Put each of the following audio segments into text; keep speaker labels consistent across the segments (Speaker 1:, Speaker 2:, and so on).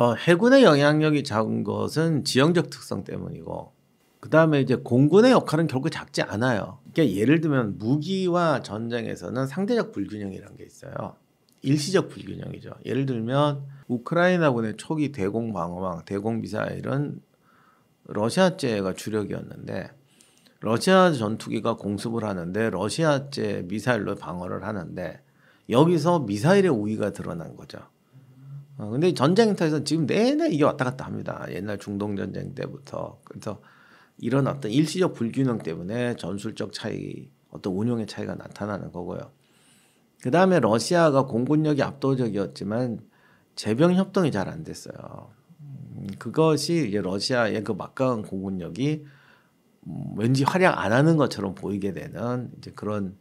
Speaker 1: 어, 해군의 영향력이 작은 것은 지형적 특성 때문이고 그 다음에 이제 공군의 역할은 결코 작지 않아요. 그러니까 예를 들면 무기와 전쟁에서는 상대적 불균형이라는 게 있어요. 일시적 불균형이죠. 예를 들면 우크라이나군의 초기 대공 방어망, 대공 미사일은 러시아제가 주력이었는데 러시아 전투기가 공습을 하는데 러시아제 미사일로 방어를 하는데 여기서 미사일의 우위가 드러난 거죠. 어, 근데 전쟁터에서 지금 내내 이게 왔다 갔다 합니다. 옛날 중동 전쟁 때부터 그래서 이런 어떤 일시적 불균형 때문에 전술적 차이, 어떤 운용의 차이가 나타나는 거고요. 그 다음에 러시아가 공군력이 압도적이었지만 재병 협동이 잘 안 됐어요. 음, 그것이 이제 러시아의 그 막강한 공군력이 음, 왠지 활약 안 하는 것처럼 보이게 되는 이제 그런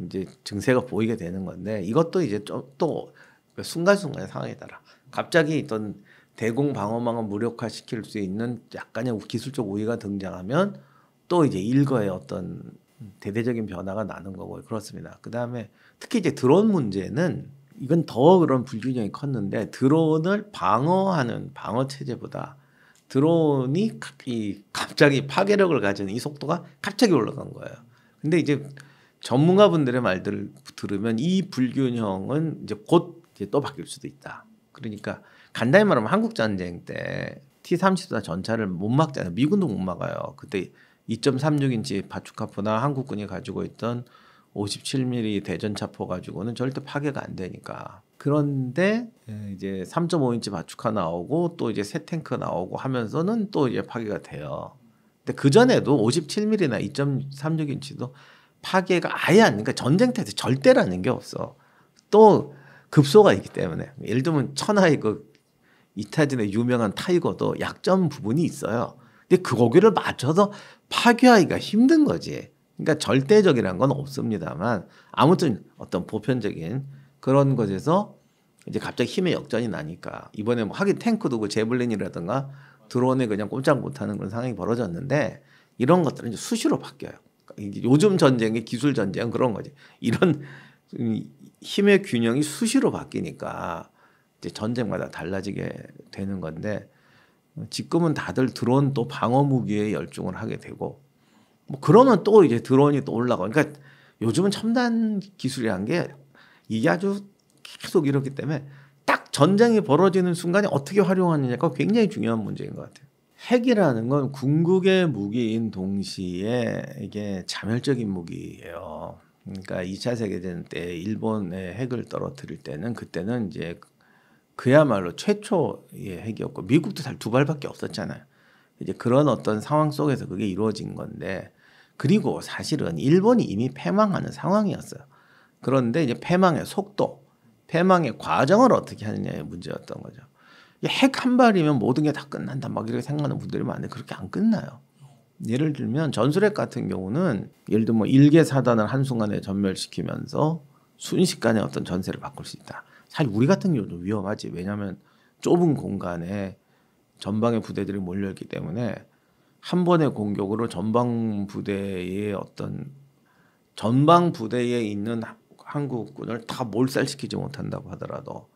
Speaker 1: 이제 증세가 보이게 되는 건데 이것도 이제 좀또 순간순간의 상황에 따라 갑자기 어떤 대공 방어망을 무력화시킬 수 있는 약간의 기술적 오해가 등장하면 또 이제 일거의 어떤 대대적인 변화가 나는 거고 그렇습니다. 그 다음에 특히 이제 드론 문제는 이건 더 그런 불균형이 컸는데 드론을 방어하는 방어 체제보다 드론이 이 갑자기 파괴력을 가지는 이 속도가 갑자기 올라간 거예요. 근데 이제 전문가분들의 말들을 들으면 이 불균형은 이제 곧 이제 또 바뀔 수도 있다. 그러니까 간단히 말하면 한국 전쟁 때 T-34 전차를 못 막잖아요. 미군도 못 막아요. 그때 2.36인치 바추카포나 한국군이 가지고 있던 57mm 대전차포 가지고는 절대 파괴가 안 되니까. 그런데 예, 이제 3.5인치 바추카 나오고 또 이제 새 탱크 나오고 하면서는 또 이제 파괴가 돼요. 근데 그 전에도 57mm나 2.36인치도 파괴가 아예 안, 그러니까 전쟁 태세 절대라는 게 없어. 또 급소가 있기 때문에 예를 들면 천하의 그 이타진의 유명한 타이거도 약점 부분이 있어요. 근데 그 고기를 맞춰서 파괴하기가 힘든 거지. 그러니까 절대적이라는건 없습니다만 아무튼 어떤 보편적인 그런 것에서 이제 갑자기 힘의 역전이 나니까 이번에 뭐 하긴 탱크도 그 제블린이라든가 드론에 그냥 꼼짝 못하는 그런 상황이 벌어졌는데 이런 것들은 이제 수시로 바뀌어요. 그러니까 요즘 전쟁의 기술 전쟁 그런 거지. 이런 힘의 균형이 수시로 바뀌니까 이제 전쟁마다 달라지게 되는 건데 지금은 다들 드론 또 방어 무기에 열중을 하게 되고 뭐 그러면 또 이제 드론이 또 올라가. 그러니까 요즘은 첨단 기술이란 게 이게 아주 계속 이렇기 때문에 딱 전쟁이 벌어지는 순간에 어떻게 활용하느냐가 굉장히 중요한 문제인 것 같아요. 핵이라는 건 궁극의 무기인 동시에 이게 자멸적인 무기예요. 그러니까 2차 세계대전 때 일본의 핵을 떨어뜨릴 때는 그때는 이제 그야말로 최초의 핵이었고 미국도 잘 두 발밖에 없었잖아요. 이제 그런 어떤 상황 속에서 그게 이루어진 건데 그리고 사실은 일본이 이미 패망하는 상황이었어요. 그런데 이제 패망의 속도, 패망의 과정을 어떻게 하느냐의 문제였던 거죠. 핵 한 발이면 모든 게 다 끝난다 막 이렇게 생각하는 분들이 많은데 그렇게 안 끝나요. 예를 들면 전술핵 같은 경우는 예를 들면 뭐 일개 사단을 한순간에 전멸시키면서 순식간에 어떤 전세를 바꿀 수 있다. 사실 우리 같은 경우도 위험하지. 왜냐하면 좁은 공간에 전방의 부대들이 몰려있기 때문에 한 번의 공격으로 전방 부대의 어떤 전방 부대에 있는 한국군을 다 몰살시키지 못한다고 하더라도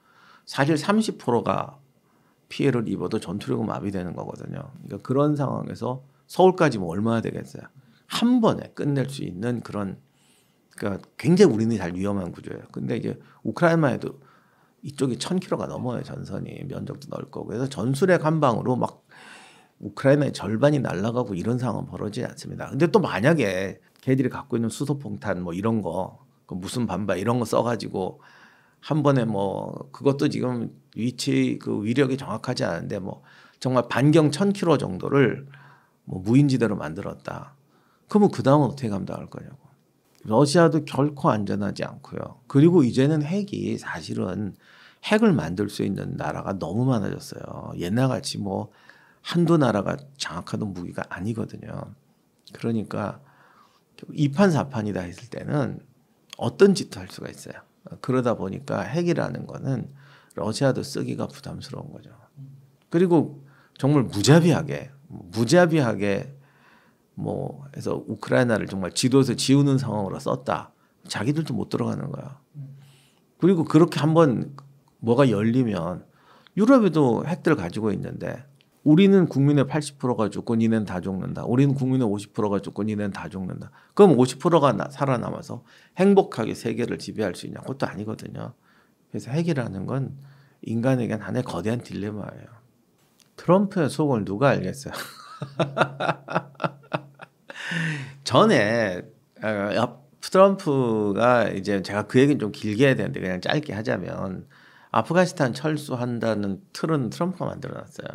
Speaker 1: 사실 30%가 피해를 입어도 전투력은 마비되는 거거든요. 그러니까 그런 상황에서 서울까지 뭐 얼마나 되겠어요. 한 번에 끝낼 수 있는 그런 그러니까 굉장히 우리는 잘 위험한 구조예요. 근데 이제 우크라이나에도 이쪽이 천 킬로가 넘어요 전선이 면적도 넓고 그래서 전술핵 한 방으로 막 우크라이나의 절반이 날아가고 이런 상황 벌어지지 않습니다. 근데 또 만약에 걔들이 갖고 있는 수소폭탄 뭐 이런 거 그 무슨 반발 이런 거 써가지고 한 번에 뭐 그것도 지금 위치 그 위력이 정확하지 않은데 뭐 정말 반경 천 킬로 정도를 뭐 무인지대로 만들었다. 그러면 그 다음은 어떻게 감당할 거냐고. 러시아도 결코 안전하지 않고요. 그리고 이제는 핵이 사실은 핵을 만들 수 있는 나라가 너무 많아졌어요. 옛날같이 뭐 한두 나라가 장악하던 무기가 아니거든요. 그러니까 2판, 4판이다 했을 때는 어떤 짓도 할 수가 있어요. 그러다 보니까 핵이라는 거는 러시아도 쓰기가 부담스러운 거죠. 그리고 정말 무자비하게 무자비하게 뭐 해서 우크라이나를 정말 지도에서 지우는 상황으로 썼다. 자기들도 못 들어가는 거야. 그리고 그렇게 한번 뭐가 열리면 유럽에도 핵들 을 가지고 있는데 우리는 국민의 80%가 죽고 니넨 다 죽는다. 우리는 국민의 50%가 죽고 니넨 다 죽는다. 그럼 50%가 나, 살아남아서 행복하게 세계를 지배할 수 있냐? 그것도 아니거든요. 그래서 핵이라는 건 인간에겐 하나의 거대한 딜레마예요. 트럼프의 속을 누가 알겠어요. 전에 어, 트럼프가 이제 제가 그 얘기는 좀 길게 해야 되는데 그냥 짧게 하자면 아프가니스탄 철수한다는 틀은 트럼프가 만들어놨어요.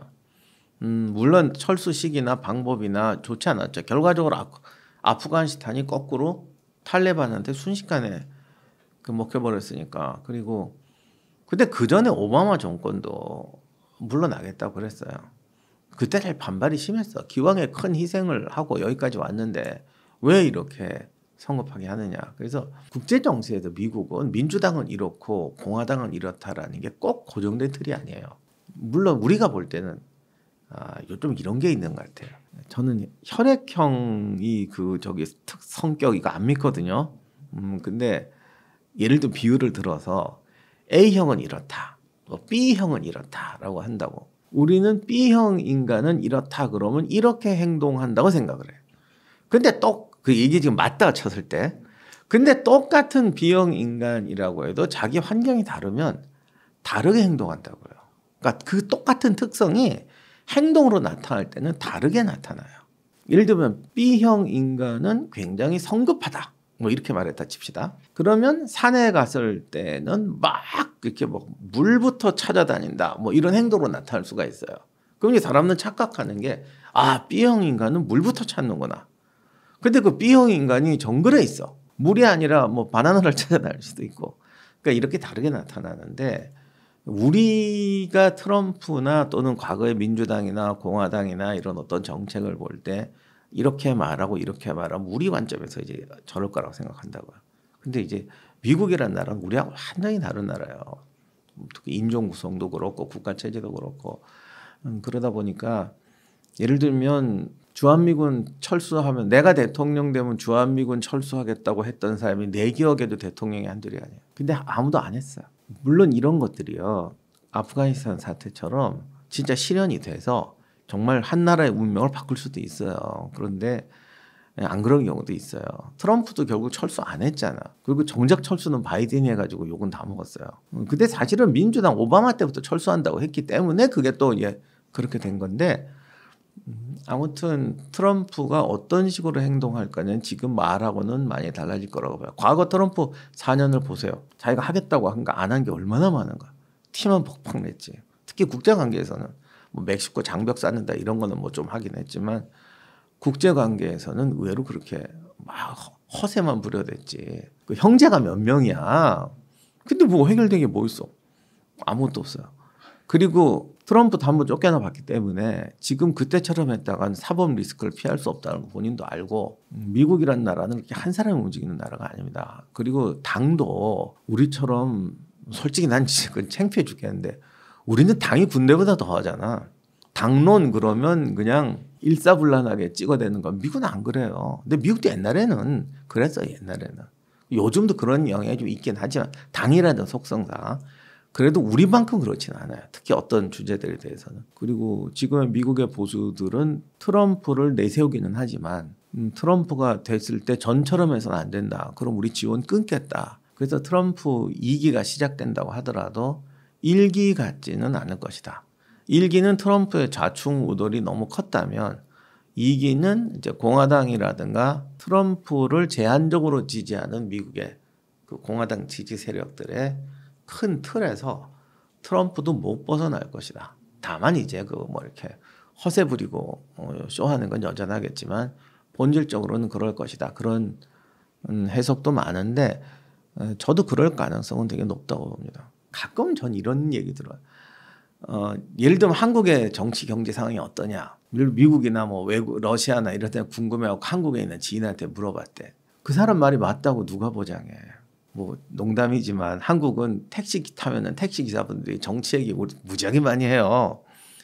Speaker 1: 음, 물론 철수 시기나 방법이나 좋지 않았죠. 결과적으로 아프, 가니스탄이 거꾸로 탈레반한테 순식간에 그 먹혀버렸으니까. 그리고 근데 그 전에 오바마 정권도 물러나겠다고 그랬어요. 그때 잘 반발이 심했어. 기왕에 큰 희생을 하고 여기까지 왔는데 왜 이렇게 성급하게 하느냐. 그래서 국제 정세에서 미국은 민주당은 이렇고 공화당은 이렇다라는 게 꼭 고정된 틀이 아니에요. 물론 우리가 볼 때는 아, 요즘 이런 게 있는 것 같아요. 저는 혈액형이 그 저기 특 성격 이거 안 믿거든요. 음, 근데 예를 들어 비율을 들어서 A형은 이렇다. 또 뭐 B형은 이렇다라고 한다고. 우리는 B형 인간은 이렇다 그러면 이렇게 행동한다고 생각을 해요. 근데 또그 얘기 지금 맞다 쳤을 때 근데 똑같은 B형 인간이라고 해도 자기 환경이 다르면 다르게 행동한다고요. 그러니까 그 똑같은 특성이 행동으로 나타날 때는 다르게 나타나요. 예를 들면 B형 인간은 굉장히 성급하다. 뭐 이렇게 말했다 칩시다. 그러면 산에 갔을 때는 막 이렇게 뭐 물부터 찾아다닌다 뭐 이런 행동으로 나타날 수가 있어요. 그럼 이 사람은 착각하는 게 아, B형 인간은 물부터 찾는구나. 근데 그 B형 인간이 정글에 있어. 물이 아니라 뭐 바나나를 찾아다닐 수도 있고. 그러니까 이렇게 다르게 나타나는데 우리가 트럼프나 또는 과거의 민주당이나 공화당이나 이런 어떤 정책을 볼때 이렇게 말하고 이렇게 말하면 우리 관점에서 이제 저럴 거라고 생각한다고요. 근데 이제 미국이란 나라는 우리하고 완전히 다른 나라예요. 특히 인종 구성도 그렇고 국가 체제도 그렇고 음, 그러다 보니까 예를 들면 주한미군 철수하면 내가 대통령 되면 주한미군 철수하겠다고 했던 사람이 내 기억에도 대통령이 한둘이 아니에요. 근데 아무도 안 했어요. 물론 이런 것들이요 아프가니스탄 사태처럼 진짜 실현이 돼서 정말 한 나라의 운명을 바꿀 수도 있어요. 그런데 예, 안 그런 경우도 있어요. 트럼프도 결국 철수 안 했잖아. 그리고 정작 철수는 바이든이 해가지고 욕은 다 먹었어요. 음, 근데 사실은 민주당 오바마 때부터 철수한다고 했기 때문에 그게 또 예, 그렇게 된 건데 음, 아무튼 트럼프가 어떤 식으로 행동할 까는 지금 말하고는 많이 달라질 거라고 봐요. 과거 트럼프 4년을 보세요. 자기가 하겠다고 한 거 안 한 게 얼마나 많은가. 티만 벅벅 냈지. 특히 국제관계에서는 뭐 멕시코 장벽 쌓는다 이런 거는 뭐 좀 하긴 했지만 국제 관계에서는 의외로 그렇게 막 허세만 부려댔지. 그 형제가 몇 명이야. 근데 뭐 해결된 게 뭐 있어? 아무것도 없어요. 그리고 트럼프도 한번 쫓겨나 봤기 때문에 지금 그때처럼 했다간 사법 리스크를 피할 수 없다는 거 본인도 알고 미국이란 나라는 이렇게한 사람이 움직이는 나라가 아닙니다. 그리고 당도 우리처럼 솔직히 난 지금 창피해 죽겠는데 우리는 당이 군대보다 더하잖아. 당론 그러면 그냥 일사불란하게 찍어대는 건 미국은 안 그래요. 근데 미국도 옛날에는 그랬어 옛날에는. 요즘도 그런 영향이 좀 있긴 하지만 당이라든 속성상 그래도 우리만큼 그렇진 않아요. 특히 어떤 주제들에 대해서는. 그리고 지금 의 미국의 보수들은 트럼프를 내세우기는 하지만 음, 트럼프가 됐을 때 전처럼 해서는 안 된다. 그럼 우리 지원 끊겠다. 그래서 트럼프 2기가 시작된다고 하더라도 일기 같지는 않을 것이다. 일기는 트럼프의 좌충우돌이 너무 컸다면 이기는 이제 공화당이라든가 트럼프를 제한적으로 지지하는 미국의 그 공화당 지지 세력들의 큰 틀에서 트럼프도 못 벗어날 것이다. 다만 이제 그 뭐 이렇게 허세 부리고 어, 쇼하는 건 여전하겠지만 본질적으로는 그럴 것이다. 그런 음, 해석도 많은데 어, 저도 그럴 가능성은 되게 높다고 봅니다. 가끔 전 이런 얘기 들어요. 어, 예를 들면 한국의 정치 경제 상황이 어떠냐. 미국이나 뭐 외국, 러시아나 이런 데 궁금해하고 한국에 있는 지인한테 물어봤대. 그 사람 말이 맞다고 누가 보장해. 뭐 농담이지만 한국은 택시 타면은 택시 기사분들이 정치 얘기 무지하게 많이 해요.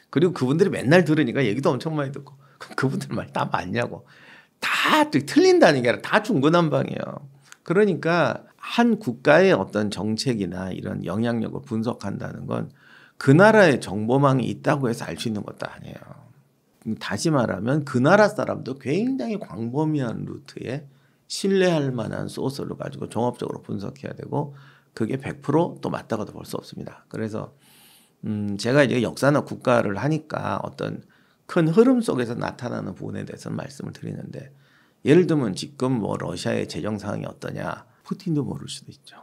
Speaker 1: 그리고 그분들이 맨날 들으니까 얘기도 엄청 많이 듣고 그분들 말 다 맞냐고 다 틀린다는 게 아니라 다 중구난방이에요. 그러니까 한 국가의 어떤 정책이나 이런 영향력을 분석한다는 건 그 나라의 정보망이 있다고 해서 알 수 있는 것도 아니에요. 음, 다시 말하면 그 나라 사람도 굉장히 광범위한 루트에 신뢰할 만한 소스를 가지고 종합적으로 분석해야 되고 그게 100%또 맞다고도 볼 수 없습니다. 그래서 음 제가 이제 역사나 국가를 하니까 어떤 큰 흐름 속에서 나타나는 부분에 대해서 말씀을 드리는데 예를 들면 지금 뭐 러시아의 재정 상황이 어떠냐 푸틴도 모를 수도 있죠.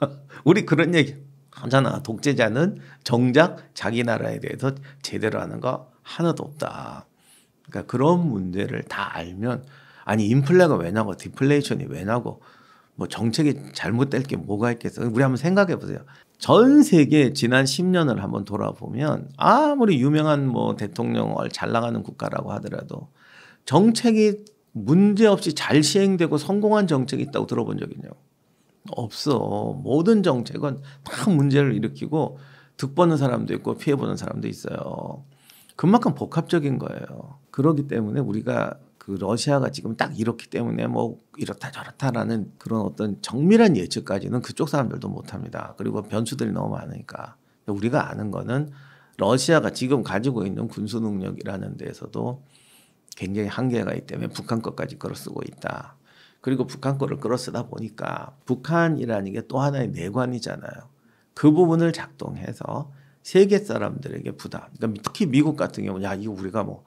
Speaker 1: 우리 그런 얘기 하잖아. 독재자는 정작 자기 나라에 대해서 제대로 하는 거 하나도 없다. 그러니까 그런 문제를 다 알면 아니 인플레가 왜 나고 디플레이션이 왜 나고 뭐 정책이 잘못될 게 뭐가 있겠어. 우리 한번 생각해 보세요. 전 세계 지난 10년을 한번 돌아보면 아무리 유명한 뭐 대통령을 잘 나가는 국가라고 하더라도 정책이 문제없이 잘 시행되고 성공한 정책이 있다고 들어본 적 있냐고. 없어. 모든 정책은 다 문제를 일으키고 득 보는 사람도 있고 피해 보는 사람도 있어요. 그만큼 복합적인 거예요. 그러기 때문에 우리가 그 러시아가 지금 딱 이렇기 때문에 뭐 이렇다 저렇다라는 그런 어떤 정밀한 예측까지는 그쪽 사람들도 못합니다. 그리고 변수들이 너무 많으니까 우리가 아는 거는 러시아가 지금 가지고 있는 군수 능력이라는 데에서도 굉장히 한계가 있기 때문에 북한 것까지 끌어쓰고 있다. 그리고 북한 거를 끌어쓰다 보니까 북한이라는 게 또 하나의 내관이잖아요. 그 부분을 작동해서 세계 사람들에게 부담. 그러니까 특히 미국 같은 경우는 야 이거 우리가 뭐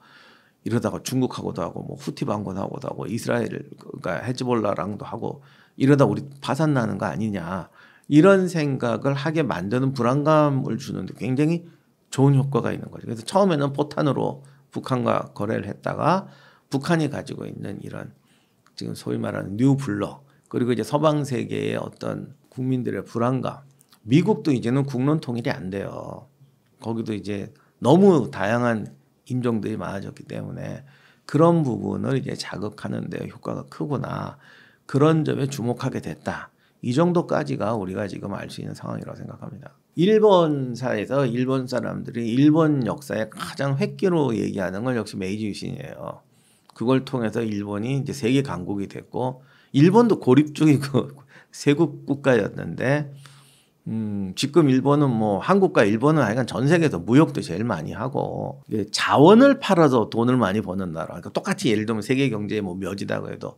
Speaker 1: 이러다가 중국하고도 하고 뭐 후티 반군하고도 하고 이스라엘 그러니까 헤즈볼라랑도 하고 이러다 우리 파산 나는 거 아니냐 이런 생각을 하게 만드는 불안감을 주는데 굉장히 좋은 효과가 있는 거죠. 그래서 처음에는 포탄으로 북한과 거래를 했다가 북한이 가지고 있는 이런 지금 소위 말하는 뉴블러 그리고 이제 서방 세계의 어떤 국민들의 불안감 미국도 이제는 국론 통일이 안 돼요. 거기도 이제 너무 다양한 인종들이 많아졌기 때문에 그런 부분을 이제 자극하는 데 효과가 크구나. 그런 점에 주목하게 됐다. 이 정도까지가 우리가 지금 알 수 있는 상황이라고 생각합니다. 일본사에서 일본 사람들이 일본 역사의 가장 획기로 얘기하는 건 역시 메이지 유신이에요. 그걸 통해서 일본이 이제 세계 강국이 됐고 일본도 고립 중이고 그 세국 국가였는데 음, 지금 일본은 뭐 한국과 일본은 하여간 전 세계에서 무역도 제일 많이 하고 자원을 팔아서 돈을 많이 버는 나라. 그러니까 똑같이 예를 들면 세계 경제에뭐 몇이다고 해도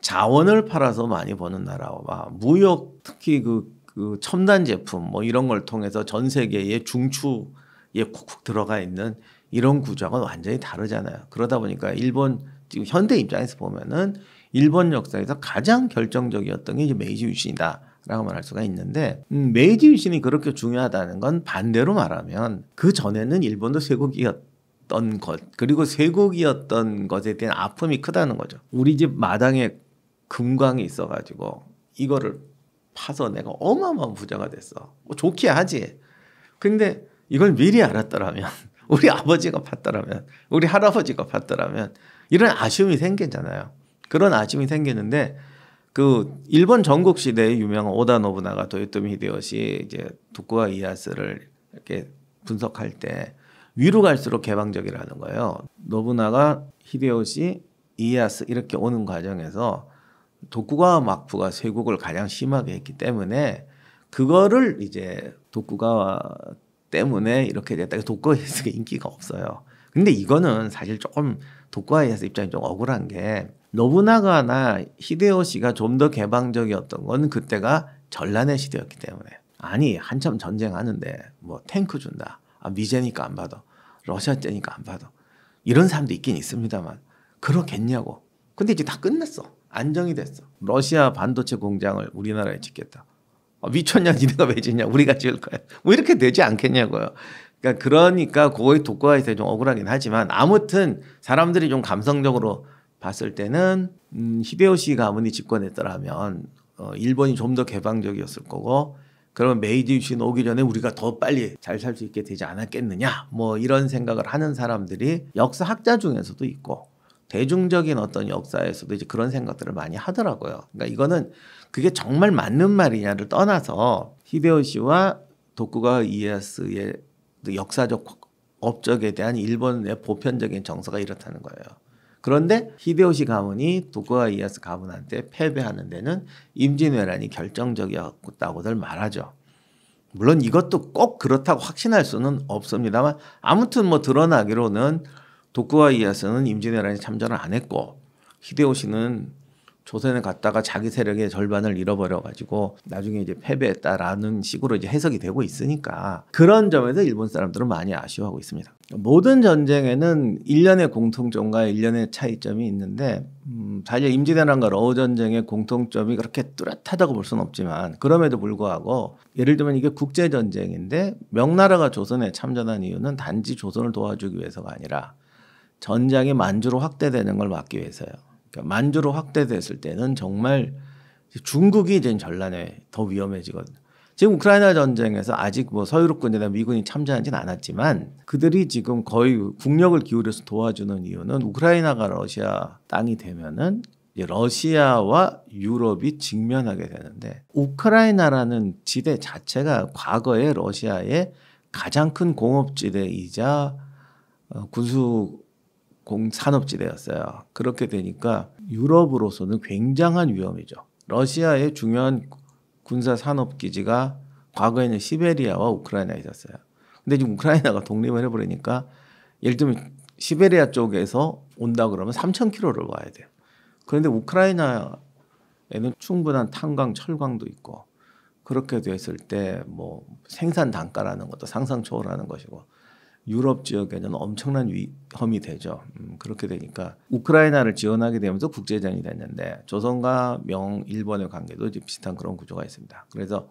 Speaker 1: 자원을 팔아서 많이 버는 나라와 무역 특히 그그 첨단 제품 뭐 이런 걸 통해서 전 세계의 중추에 콕콕 들어가 있는 이런 구조하고 완전히 다르잖아요. 그러다 보니까 일본 지금 현대 입장에서 보면은 일본 역사에서 가장 결정적이었던 게 이제 메이지 유신이다. 라고 말할 수가 있는데 음, 메이지 유신이 그렇게 중요하다는 건 반대로 말하면 그 전에는 일본도 쇠국이었던 것 그리고 쇠국이었던 것에 대한 아픔이 크다는 거죠. 우리 집 마당에 금광이 있어가지고 이거를 파서 내가 어마어마한 부자가 됐어. 뭐 좋게 하지. 근데 이걸 미리 알았더라면, 우리 아버지가 봤더라면, 우리 할아버지가 봤더라면, 이런 아쉬움이 생기잖아요. 그런 아쉬움이 생기는데, 그 일본 전국 시대의 유명한 오다 노부나가 도요토미 히데요시 이제 도쿠가 이에스를 이렇게 분석할 때 위로 갈수록 개방적이라는 거예요. 노부나가 히데요시 이에스 이렇게 오는 과정에서 도쿠가와 막부가 세국을 가장 심하게 했기 때문에 그거를 이제 도쿠가와 때문에 이렇게 됐다. 도쿠가에서 인기가 없어요. 근데 이거는 사실 조금 도쿠가에서 입장이 좀 억울한 게 노부나가나 히데요시가 좀 더 개방적이었던 건 그때가 전란의 시대였기 때문에 아니 한참 전쟁하는데 뭐 탱크 준다 아 미제니까 안 받아 러시아 째니까 안 받아 이런 사람도 있긴 있습니다만 그러겠냐고 근데 이제 다 끝났어 안정이 됐어. 러시아 반도체 공장을 우리나라에 짓겠다. 어, 미쳤냐? 니네가 왜 짓냐? 우리가 지을 거야. 뭐 이렇게 되지 않겠냐고요. 그러니까 그러니까 그거의 독과에 대해 좀 억울하긴 하지만 아무튼 사람들이 좀 감성적으로 봤을 때는 음, 히데요시 가문이 집권했더라면 어, 일본이 좀 더 개방적이었을 거고 그러면 메이지 유신 오기 전에 우리가 더 빨리 잘 살 수 있게 되지 않았겠느냐 뭐 이런 생각을 하는 사람들이 역사학자 중에서도 있고 대중적인 어떤 역사에서도 이제 그런 생각들을 많이 하더라고요. 그러니까 이거는 그게 정말 맞는 말이냐를 떠나서 히데요시와 도쿠가 이에야스의 역사적 업적에 대한 일본의 보편적인 정서가 이렇다는 거예요. 그런데 히데요시 가문이 도쿠가 이에야스 가문한테 패배하는 데는 임진왜란이 결정적이었다고들 말하죠. 물론 이것도 꼭 그렇다고 확신할 수는 없습니다만 아무튼 뭐 드러나기로는 도쿠와 이에야스는 임진왜란에 참전을 안 했고 히데요시는 조선에 갔다가 자기 세력의 절반을 잃어버려 가지고 나중에 이제 패배했다라는 식으로 이제 해석이 되고 있으니까 그런 점에서 일본 사람들은 많이 아쉬워하고 있습니다. 모든 전쟁에는 일련의 공통점과 일련의 차이점이 있는데 음, 사실 임진왜란과 러우 전쟁의 공통점이 그렇게 뚜렷하다고 볼 수는 없지만 그럼에도 불구하고 예를 들면 이게 국제 전쟁인데 명나라가 조선에 참전한 이유는 단지 조선을 도와주기 위해서가 아니라 전장이 만주로 확대되는 걸 막기 위해서요. 그러니까 만주로 확대됐을 때는 정말 중국이 된 전란에 더 위험해지거든요. 지금 우크라이나 전쟁에서 아직 뭐 서유럽군이나 미군이 참전하진 않았지만 그들이 지금 거의 국력을 기울여서 도와주는 이유는 우크라이나가 러시아 땅이 되면은 러시아와 유럽이 직면하게 되는데 우크라이나라는 지대 자체가 과거에 러시아의 가장 큰 공업지대이자 어, 군수 공산업지대였어요. 그렇게 되니까 유럽으로서는 굉장한 위험이죠. 러시아의 중요한 군사 산업 기지가 과거에는 시베리아와 우크라이나에 있었어요. 근데 지금 우크라이나가 독립을 해버리니까 예를 들면 시베리아 쪽에서 온다 그러면 3,000km를 와야 돼요. 그런데 우크라이나에는 충분한 탄광, 철광도 있고 그렇게 됐을 때 뭐 생산 단가라는 것도 상상 초월하는 것이고 유럽 지역에는 엄청난 위험이 되죠. 음, 그렇게 되니까 우크라이나를 지원하게 되면서 국제전이 됐는데 조선과 명 일본의 관계도 이제 비슷한 그런 구조가 있습니다. 그래서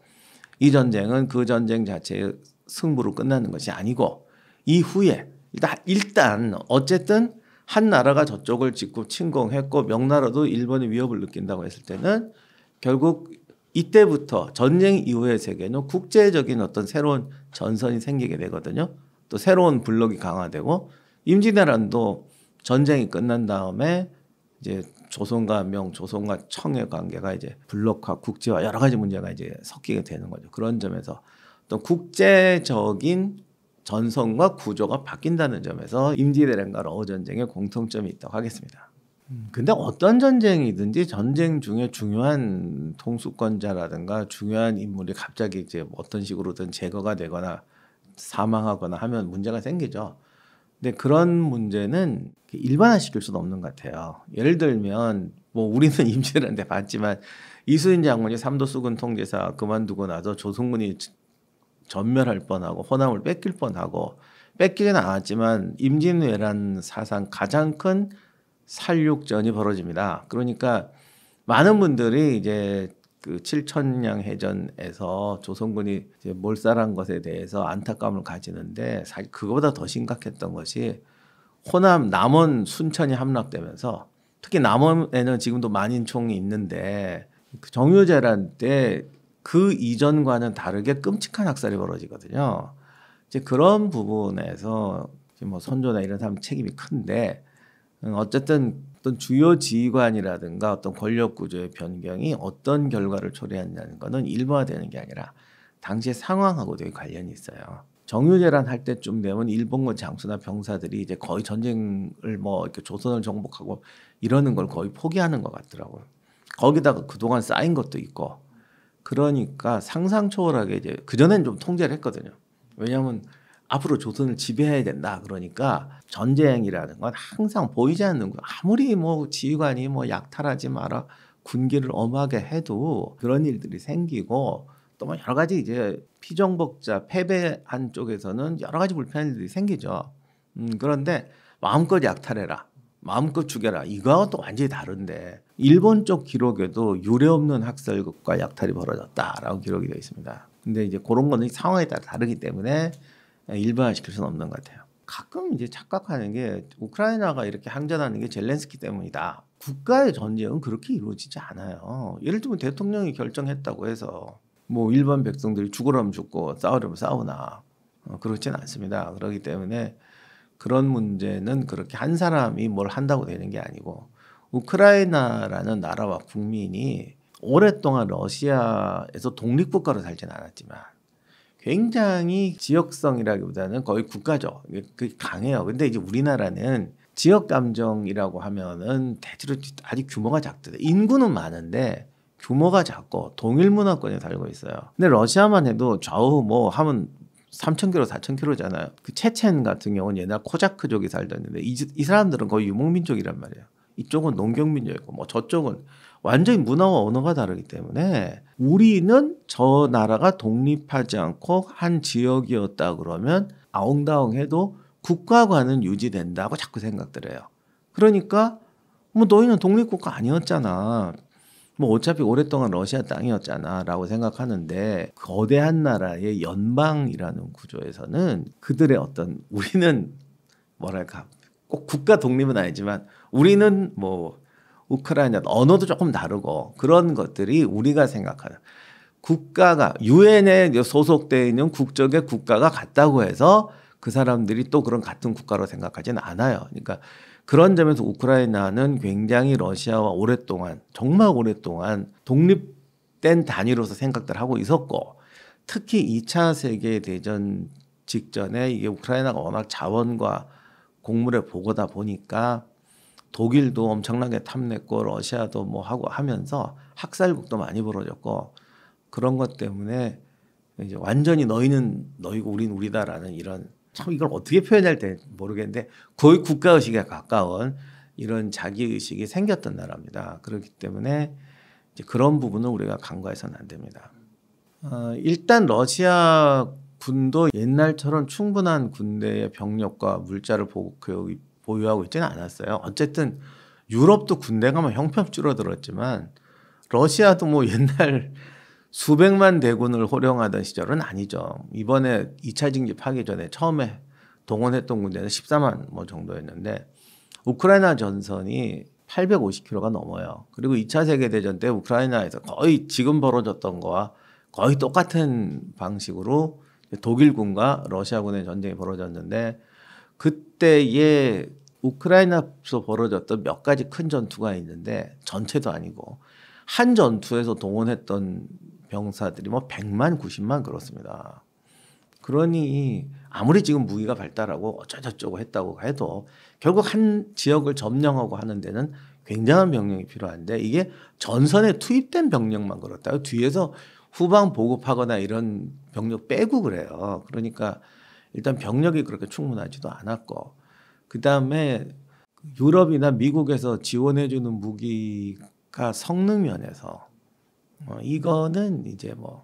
Speaker 1: 이 전쟁은 그 전쟁 자체의 승부로 끝나는 것이 아니고 이후에 일단, 일단 어쨌든 한 나라가 저쪽을 짓고 침공했고 명나라도 일본의 위협을 느낀다고 했을 때는 결국 이때부터 전쟁 이후의 세계는 국제적인 어떤 새로운 전선이 생기게 되거든요. 또 새로운 블록이 강화되고 임진왜란도 전쟁이 끝난 다음에 이제 조선과 명, 조선과 청의 관계가 이제 블록화, 국제화 여러 가지 문제가 이제 섞이게 되는 거죠. 그런 점에서 또 국제적인 전선과 구조가 바뀐다는 점에서 임진왜란과 러우 전쟁의 공통점이 있다고 하겠습니다. 음. 근데 어떤 전쟁이든지 전쟁 중에 중요한 통수권자라든가 중요한 인물이 갑자기 이제 어떤 식으로든 제거가 되거나 사망하거나 하면 문제가 생기죠. 근데 그런 문제는 일반화시킬 수는 없는 것 같아요. 예를 들면 뭐 우리는 임시를 한데 봤지만 이수인 장군이 삼도 수군 통제사 그만두고 나서 조승문이 전멸할 뻔하고 호남을 뺏길 뻔하고 뺏기는 않았지만 임진왜란 사상 가장 큰 살육전이 벌어집니다. 그러니까 많은 분들이 이제 그 칠천량 해전에서 조선군이 몰살한 것에 대해서 안타까움을 가지는데 사실 그거보다 더 심각했던 것이 호남 남원 순천이 함락되면서 특히 남원에는 지금도 만인총이 있는데 그 정유재란 때 그 이전과는 다르게 끔찍한 학살이 벌어지거든요. 이제 그런 부분에서 뭐 선조나 이런 사람 책임이 큰데 음, 어쨌든 어떤 주요 지휘관이라든가 어떤 권력 구조의 변경이 어떤 결과를 초래한다는 것은 일반화되는 게 아니라 당시의 상황하고 되게 관련이 있어요. 정유재란 할 때쯤 되면 일본군 장수나 병사들이 이제 거의 전쟁을 뭐 이렇게 조선을 정복하고 이러는 걸 거의 포기하는 것 같더라고요. 거기다가 그동안 쌓인 것도 있고 그러니까 상상 초월하게 이제 그전엔 좀 통제를 했거든요. 왜냐하면 앞으로 조선을 지배해야 된다. 그러니까 전쟁이라는 건 항상 보이지 않는 거야. 아무리 뭐 지휘관이 뭐 약탈하지 마라, 군기를 엄하게 해도 그런 일들이 생기고 또 뭐 여러 가지 이제 피정복자 패배한 쪽에서는 여러 가지 불편한 일들이 생기죠. 음, 그런데 마음껏 약탈해라. 마음껏 죽여라. 이거하고 또 완전히 다른데 일본 쪽 기록에도 유례없는 학살극과 약탈이 벌어졌다라고 기록이 되어 있습니다. 근데 이제 그런 거는 상황에 따라 다르기 때문에 예, 일반화시킬 수는 없는 것 같아요. 가끔 이제 착각하는 게 우크라이나가 이렇게 항전하는 게 젤렌스키 때문이다. 국가의 전쟁은 그렇게 이루어지지 않아요. 예를 들면 대통령이 결정했다고 해서 뭐 일반 백성들이 죽으라면 죽고 싸우려면 싸우나 어, 그렇지는 않습니다. 그렇기 때문에 그런 문제는 그렇게 한 사람이 뭘 한다고 되는 게 아니고 우크라이나라는 나라와 국민이 오랫동안 러시아에서 독립국가로 살지는 않았지만 굉장히 지역성이라기보다는 거의 국가적 그 강해요. 근데 이제 우리나라는 지역 감정이라고 하면은 대체로 아직 규모가 작대. 인구는 많은데 규모가 작고 동일 문화권에 살고 있어요. 근데 러시아만 해도 좌우 뭐 하면 3,000km, 4,000km잖아요. 그 체첸 같은 경우는 옛날 코자크족이 살던데 이, 이 사람들은 거의 유목민족이란 말이에요. 이쪽은 농경민족이고 뭐 저쪽은 완전히 문화와 언어가 다르기 때문에 우리는 저 나라가 독립하지 않고 한 지역이었다 그러면 아웅다웅 해도 국가관은 유지된다고 자꾸 생각들 해요. 그러니까 뭐 너희는 독립국가 아니었잖아. 뭐 어차피 오랫동안 러시아 땅이었잖아 라고 생각하는데 거대한 나라의 연방이라는 구조에서는 그들의 어떤 우리는 뭐랄까 꼭 국가 독립은 아니지만 우리는 뭐 우크라이나 언어도 조금 다르고 그런 것들이 우리가 생각하는 국가가 유엔에 소속돼 있는 국적의 국가가 같다고 해서 그 사람들이 또 그런 같은 국가로 생각하지는 않아요. 그러니까 그런 점에서 우크라이나는 굉장히 러시아와 오랫동안 정말 오랫동안 독립된 단위로서 생각들 하고 있었고 특히 2차 세계 대전 직전에 이게 우크라이나가 워낙 자원과 곡물의 보고다 보니까 독일도 엄청나게 탐냈고 러시아도 뭐 하고 하면서 학살국도 많이 벌어졌고 그런 것 때문에 이제 완전히 너희는 너희고 우린 우리다라는 이런 참 이걸 어떻게 표현할 때 모르겠는데 거의 국가 의식에 가까운 이런 자기 의식이 생겼던 나라입니다. 그렇기 때문에 이제 그런 부분을 우리가 간과해서는 안 됩니다. 어, 일단 러시아 군도 옛날처럼 충분한 군대의 병력과 물자를 보급해 보유하고 있지는 않았어요. 어쨌든 유럽도 군대 가면 뭐 형편 줄어들었지만 러시아도 뭐 옛날 수백만 대군을 호령하던 시절은 아니죠. 이번에 2차 징집하기 전에 처음에 동원했던 군대는 14만 뭐 정도였는데 우크라이나 전선이 850km가 넘어요. 그리고 2차 세계대전 때 우크라이나에서 거의 지금 벌어졌던 거와 거의 똑같은 방식으로 독일군과 러시아군의 전쟁이 벌어졌는데 그때에 우크라이나에서 벌어졌던 몇 가지 큰 전투가 있는데 전체도 아니고 한 전투에서 동원했던 병사들이 뭐 100만, 90만 그렇습니다. 그러니 아무리 지금 무기가 발달하고 어쩌저쩌고 했다고 해도 결국 한 지역을 점령하고 하는 데는 굉장한 병력이 필요한데 이게 전선에 투입된 병력만 그렇다고 뒤에서 후방 보급하거나 이런 병력 빼고 그래요. 그러니까 일단 병력이 그렇게 충분하지도 않았고 그 다음에 유럽이나 미국에서 지원해주는 무기가 성능 면에서 어, 이거는 이제 뭐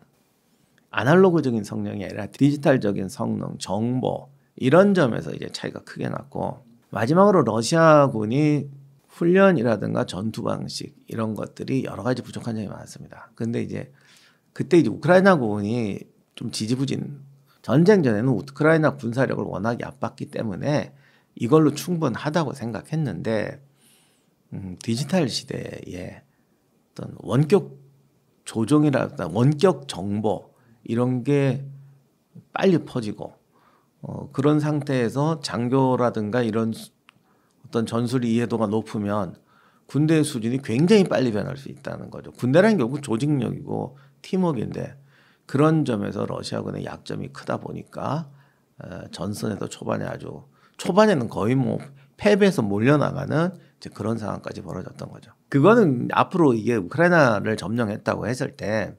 Speaker 1: 아날로그적인 성능이 아니라 디지털적인 성능, 정보 이런 점에서 이제 차이가 크게 났고 마지막으로 러시아군이 훈련이라든가 전투 방식 이런 것들이 여러 가지 부족한 점이 많았습니다. 근데 이제 그때 이제 우크라이나군이 좀 지지부진 전쟁 전에는 우크라이나 군사력을 워낙 얕봤기 때문에 이걸로 충분하다고 생각했는데 음, 디지털 시대에 어떤 원격 조정이라든 가 원격 정보 이런 게 빨리 퍼지고 어, 그런 상태에서 장교라든가 이런 어떤 전술 이해도가 높으면 군대의 수준이 굉장히 빨리 변할 수 있다는 거죠. 군대라는 결국 조직력이고 팀워크인데 그런 점에서 러시아군의 약점이 크다 보니까 어, 전선에서 초반에 아주 초반에는 거의 뭐 패배해서 몰려나가는 이제 그런 상황까지 벌어졌던 거죠. 그거는 앞으로 이게 우크라이나를 점령했다고 했을 때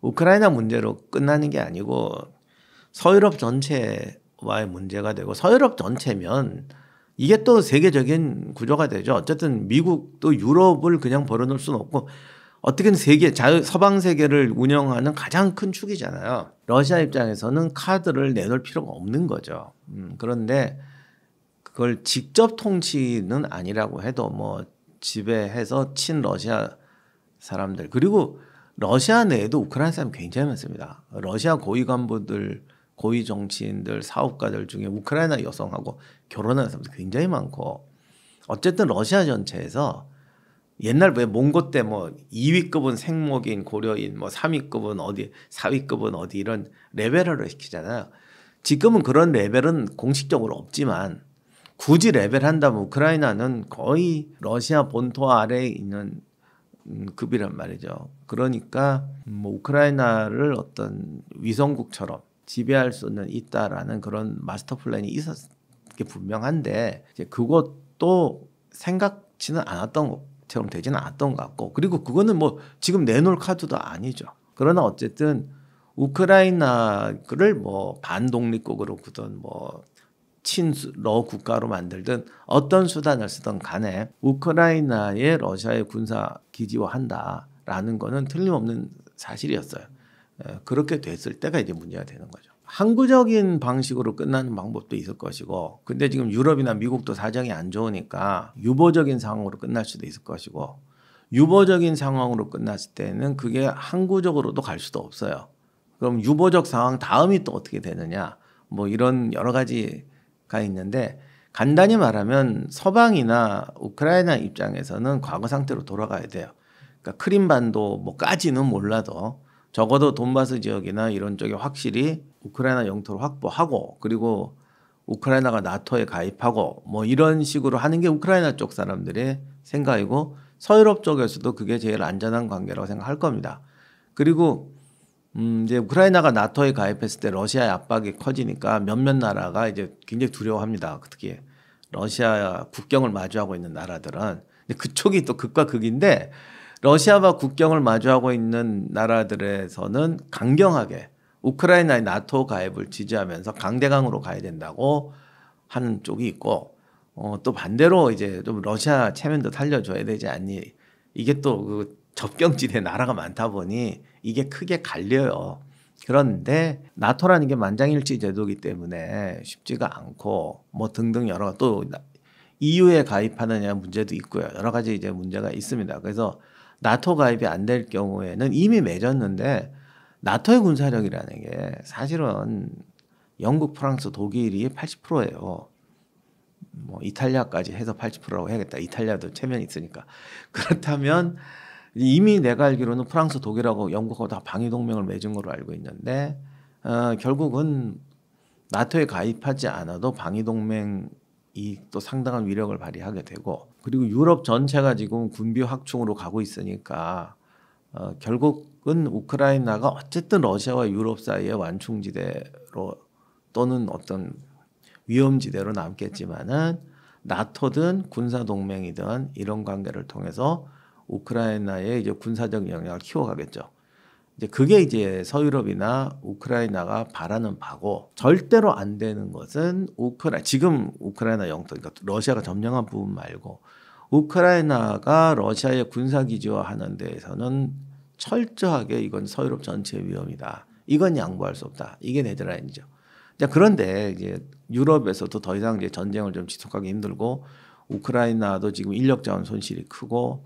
Speaker 1: 우크라이나 문제로 끝나는 게 아니고 서유럽 전체와의 문제가 되고 서유럽 전체면 이게 또 세계적인 구조가 되죠. 어쨌든 미국도 유럽을 그냥 벌어놓을 수는 없고 어떻게든 세계 자유 서방 세계를 운영하는 가장 큰 축이잖아요. 러시아 입장에서는 카드를 내놓을 필요가 없는 거죠. 음, 그런데 그걸 직접 통치는 아니라고 해도 뭐 지배해서 친 러시아 사람들 그리고 러시아 내에도 우크라이나 사람 굉장히 많습니다. 러시아 고위 간부들, 고위 정치인들, 사업가들 중에 우크라이나 여성하고 결혼하는 사람도 굉장히 많고 어쨌든 러시아 전체에서 옛날 왜 몽고 때 뭐 2위급은 생목인 고려인 뭐 3위급은 어디 4위급은 어디 이런 레벨화를 시키잖아요. 지금은 그런 레벨은 공식적으로 없지만 굳이 레벨 한다면 우크라이나는 거의 러시아 본토 아래에 있는 급이란 말이죠. 그러니까 뭐 우크라이나를 어떤 위성국처럼 지배할 수는 있다라는 그런 마스터 플랜이 있었게 분명한데 이제 그것도 생각지는 않았던 처럼 되지 않았던 것 같고 그리고 그거는 뭐 지금 내놓을 카드도 아니죠. 그러나 어쨌든 우크라이나를 뭐 반독립국으로 구든 뭐 친러 국가로 만들든 어떤 수단을 쓰든 간에 우크라이나에 러시아의 군사 기지화한다라는 거는 틀림없는 사실이었어요. 예, 그렇게 됐을 때가 이제 문제가 되는 거죠. 항구적인 방식으로 끝나는 방법도 있을 것이고 근데 지금 유럽이나 미국도 사정이 안 좋으니까 유보적인 상황으로 끝날 수도 있을 것이고 유보적인 상황으로 끝났을 때는 그게 항구적으로도 갈 수도 없어요. 그럼 유보적 상황 다음이 또 어떻게 되느냐 뭐 이런 여러 가지가 있는데 간단히 말하면 서방이나 우크라이나 입장에서는 과거 상태로 돌아가야 돼요. 그러니까 크림반도 뭐까지는 몰라도 적어도 돈바스 지역이나 이런 쪽에 확실히 우크라이나 영토를 확보하고 그리고 우크라이나가 나토에 가입하고 뭐 이런 식으로 하는 게 우크라이나 쪽 사람들의 생각이고 서유럽 쪽에서도 그게 제일 안전한 관계라고 생각할 겁니다. 그리고 음 이제 우크라이나가 나토에 가입했을 때 러시아의 압박이 커지니까 몇몇 나라가 이제 굉장히 두려워합니다. 특히 러시아 국경을 마주하고 있는 나라들은 근데 그쪽이 또 극과 극인데 러시아와 국경을 마주하고 있는 나라들에서는 강경하게 우크라이나의 나토 가입을 지지하면서 강대강으로 가야 된다고 하는 쪽이 있고 어, 또 반대로 이제 좀 러시아 체면도 살려줘야 되지 않니 이게 또 그 접경지대 나라가 많다 보니 이게 크게 갈려요. 그런데 나토라는 게 만장일치 제도기 이 때문에 쉽지가 않고 뭐 등등 여러 또 EU에 가입하느냐 문제도 있고요. 여러 가지 이제 문제가 있습니다. 그래서 나토 가입이 안 될 경우에는 이미 맺었는데 나토의 군사력이라는 게 사실은 영국, 프랑스, 독일이 80%예요. 뭐 이탈리아까지 해서 80%라고 해야겠다. 이탈리아도 체면 있으니까. 그렇다면 이미 내가 알기로는 프랑스, 독일하고 영국하고 다 방위 동맹을 맺은 걸로 알고 있는데 어, 결국은 나토에 가입하지 않아도 방위 동맹이 또 상당한 위력을 발휘하게 되고 그리고 유럽 전체가 지금 군비 확충으로 가고 있으니까 어, 결국 결국은 우크라이나가 어쨌든 러시아와 유럽 사이의 완충지대로 또는 어떤 위험지대로 남겠지만은 나토든 군사 동맹이든 이런 관계를 통해서 우크라이나의 이제 군사적 영향을 키워가겠죠. 이제 그게 이제 서유럽이나 우크라이나가 바라는 바고 절대로 안 되는 것은 우크라 지금 우크라이나 영토 그러니까 러시아가 점령한 부분 말고 우크라이나가 러시아의 군사 기지화하는 데에서는 철저하게 이건 서유럽 전체의 위험이다. 이건 양보할 수 없다. 이게 네덜란드죠. 그런데 이제 유럽에서도 더 이상 이제 전쟁을 좀 지속하기 힘들고 우크라이나도 지금 인력 자원 손실이 크고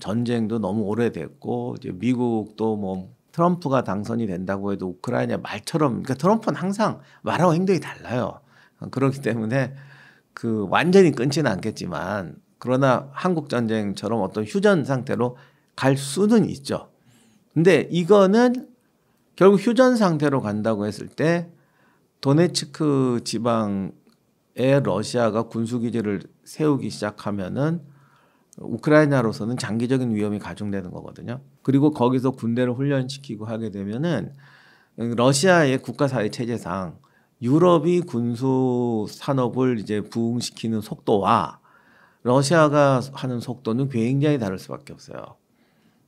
Speaker 1: 전쟁도 너무 오래됐고 이제 미국도 뭐 트럼프가 당선이 된다고 해도 우크라이나 말처럼 그러니까 트럼프는 항상 말하고 행동이 달라요. 그렇기 때문에 그 완전히 끊지는 않겠지만 그러나 한국 전쟁처럼 어떤 휴전 상태로 갈 수는 있죠. 근데 이거는 결국 휴전 상태로 간다고 했을 때 도네츠크 지방에 러시아가 군수 기지를 세우기 시작하면은 우크라이나로서는 장기적인 위험이 가중되는 거거든요. 그리고 거기서 군대를 훈련시키고 하게 되면은 러시아의 국가사회 체제상 유럽이 군수 산업을 이제 부흥시키는 속도와 러시아가 하는 속도는 굉장히 다를 수밖에 없어요.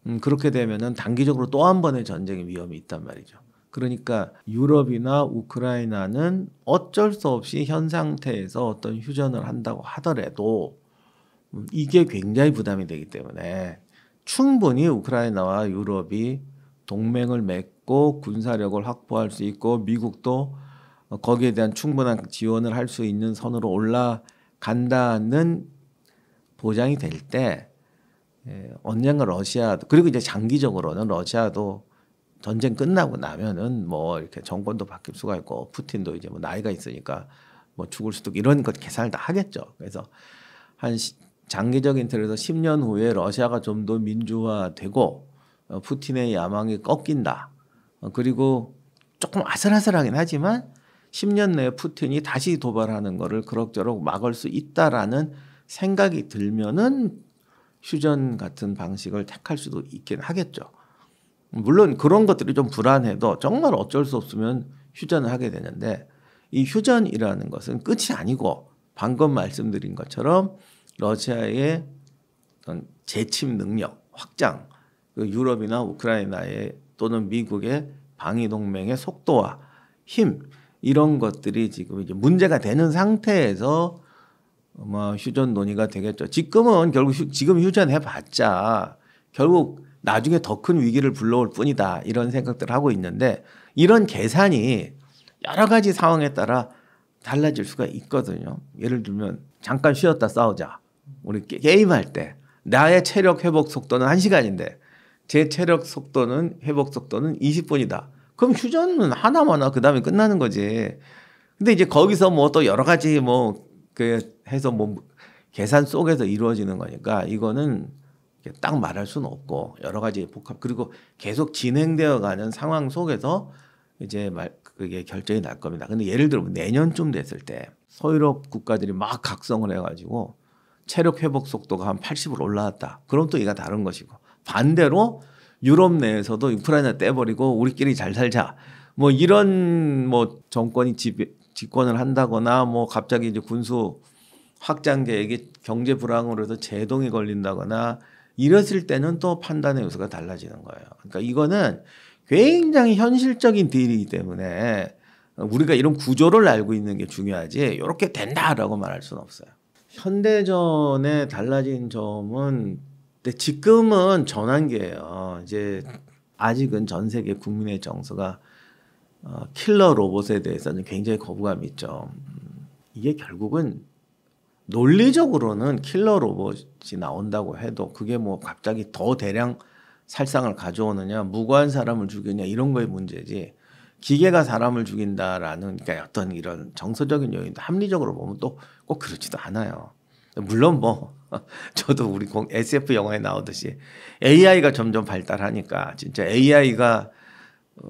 Speaker 1: 음, 그렇게 되면은 단기적으로 또 한 번의 전쟁의 위험이 있단 말이죠. 그러니까 유럽이나 우크라이나는 어쩔 수 없이 현 상태에서 어떤 휴전을 한다고 하더라도 음, 이게 굉장히 부담이 되기 때문에 충분히 우크라이나와 유럽이 동맹을 맺고 군사력을 확보할 수 있고 미국도 어, 거기에 대한 충분한 지원을 할 수 있는 선으로 올라간다는 보장이 될때 예, 언젠가 러시아 그리고 이제 장기적으로는 러시아도 전쟁 끝나고 나면은 뭐 이렇게 정권도 바뀔 수가 있고 푸틴도 이제 뭐 나이가 있으니까 뭐 죽을 수도 이런 것 계산을 다 하겠죠. 그래서 한 시, 장기적인 틀에서 10년 후에 러시아가 좀 더 민주화되고 어, 푸틴의 야망이 꺾인다. 어, 그리고 조금 아슬아슬하긴 하지만 10년 내에 푸틴이 다시 도발하는 거를 그럭저럭 막을 수 있다라는 생각이 들면은 휴전 같은 방식을 택할 수도 있긴 하겠죠. 물론 그런 것들이 좀 불안해도 정말 어쩔 수 없으면 휴전을 하게 되는데 이 휴전이라는 것은 끝이 아니고 방금 말씀드린 것처럼 러시아의 재침 능력 확장 그 유럽이나 우크라이나의 또는 미국의 방위 동맹의 속도와 힘 이런 것들이 지금 이제 문제가 되는 상태에서 뭐 휴전 논의가 되겠죠. 지금은 결국 휴, 지금 휴전해봤자 결국 나중에 더 큰 위기를 불러올 뿐이다 이런 생각들을 하고 있는데 이런 계산이 여러 가지 상황에 따라 달라질 수가 있거든요. 예를 들면 잠깐 쉬었다 싸우자. 우리 게임할 때 나의 체력 회복 속도는 1시간인데 제 체력 속도는 회복 속도는 20분이다. 그럼 휴전은 하나마나 그다음에 끝나는 거지. 근데 이제 거기서 뭐 또 여러 가지 뭐그 해서 뭐 계산 속에서 이루어지는 거니까 이거는 딱 말할 수는 없고 여러 가지 복합 그리고 계속 진행되어 가는 상황 속에서 이제 말 그게 결정이 날 겁니다. 근데 예를 들어 내년쯤 됐을 때 서유럽 국가들이 막 각성을 해 가지고 체력 회복 속도가 한 80으로 올라왔다. 그럼 또 이가 다른 것이고 반대로 유럽 내에서도 우크라이나 떼버리고 우리끼리 잘 살자. 뭐 이런 뭐 정권이 집, 집권을 한다거나 뭐 갑자기 이제 군수 확장 계획이 경제 불황으로 해서 제동이 걸린다거나 이랬을 때는 또 판단의 요소가 달라지는 거예요. 그러니까 이거는 굉장히 현실적인 딜이기 때문에 우리가 이런 구조를 알고 있는 게 중요하지 이렇게 된다라고 말할 수는 없어요. 현대전에 달라진 점은 지금은 전환기예요. 이제 아직은 전 세계 국민의 정서가 어, 킬러 로봇에 대해서는 굉장히 거부감이 있죠. 음, 이게 결국은 논리적으로는 킬러 로봇이 나온다고 해도 그게 뭐 갑자기 더 대량 살상을 가져오느냐 무고한 사람을 죽이냐 이런 거의 문제지 기계가 사람을 죽인다라는 그러니까 어떤 이런 정서적인 요인도 합리적으로 보면 또 꼭 그렇지도 않아요. 물론 뭐 저도 우리 SF 영화에 나오듯이 AI가 점점 발달하니까 진짜 AI가 어,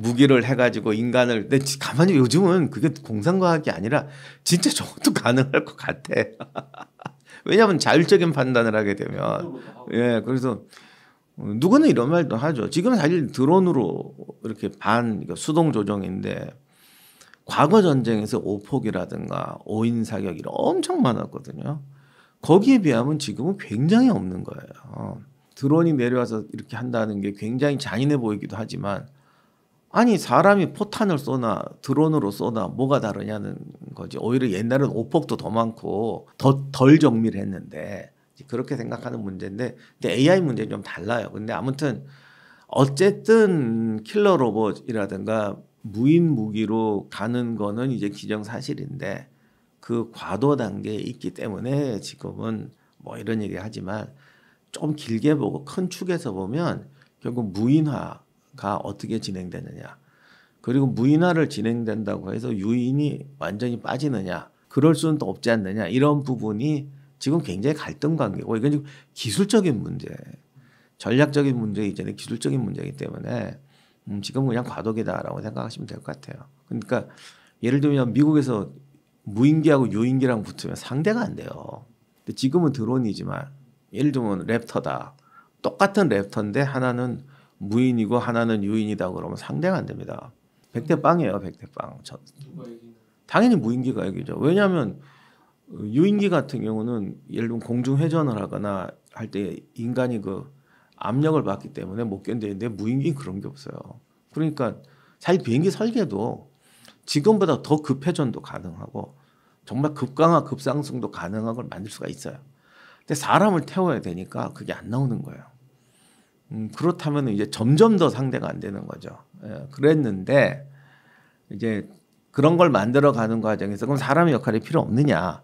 Speaker 1: 무기를 해가지고 인간을 근데 가만히 요즘은 그게 공상과학이 아니라 진짜 저것도 가능할 것 같아. 왜냐하면 자율적인 판단을 하게 되면 예 그래서 누구는 이런 말도 하죠. 지금 사실 드론으로 이렇게 반 수동 조정인데 과거 전쟁에서 오폭이라든가 오인 사격 이런 엄청 많았거든요. 거기에 비하면 지금은 굉장히 없는 거예요. 드론이 내려와서 이렇게 한다는 게 굉장히 잔인해 보이기도 하지만 아니 사람이 포탄을 쏘나 드론으로 쏘나 뭐가 다르냐는 거지. 오히려 옛날은 오폭도 더 많고 더 덜 정밀했는데 그렇게 생각하는 문제인데 근데 AI 문제는 좀 달라요. 근데 아무튼 어쨌든 킬러 로봇이라든가 무인 무기로 가는 거는 이제 기정사실인데 그 과도 단계에 있기 때문에 지금은 뭐 이런 얘기 하지만 좀 길게 보고 큰 축에서 보면 결국 무인화 가 어떻게 진행되느냐. 그리고 무인화를 진행된다고 해서 유인이 완전히 빠지느냐. 그럴 수는 또 없지 않느냐. 이런 부분이 지금 굉장히 갈등 관계고 이건 지금 기술적인 문제, 전략적인 문제 이전에 기술적인 문제이기 때문에 음, 지금 그냥 과도기다라고 생각하시면 될 것 같아요. 그러니까 예를 들면 미국에서 무인기하고 유인기랑 붙으면 상대가 안 돼요. 근데 지금은 드론이지만 예를 들면 랩터다. 똑같은 랩터인데 하나는 무인이고 하나는 유인이다 그러면 상대가 안 됩니다. 백대 빵이에요, 백대 빵. 저, 당연히 무인기가 여기죠. 왜냐하면 유인기 같은 경우는 예를 들면 공중 회전을 하거나 할 때 인간이 그 압력을 받기 때문에 못 견디는데 무인기는 그런 게 없어요. 그러니까 사실 비행기 설계도 지금보다 더 급회전도 가능하고 정말 급강하 급상승도 가능한 걸 만들 수가 있어요. 근데 사람을 태워야 되니까 그게 안 나오는 거예요. 음, 그렇다면 이제 점점 더 상대가 안 되는 거죠. 예, 그랬는데 이제 그런 걸 만들어 가는 과정에서 그럼 사람의 역할이 필요 없느냐.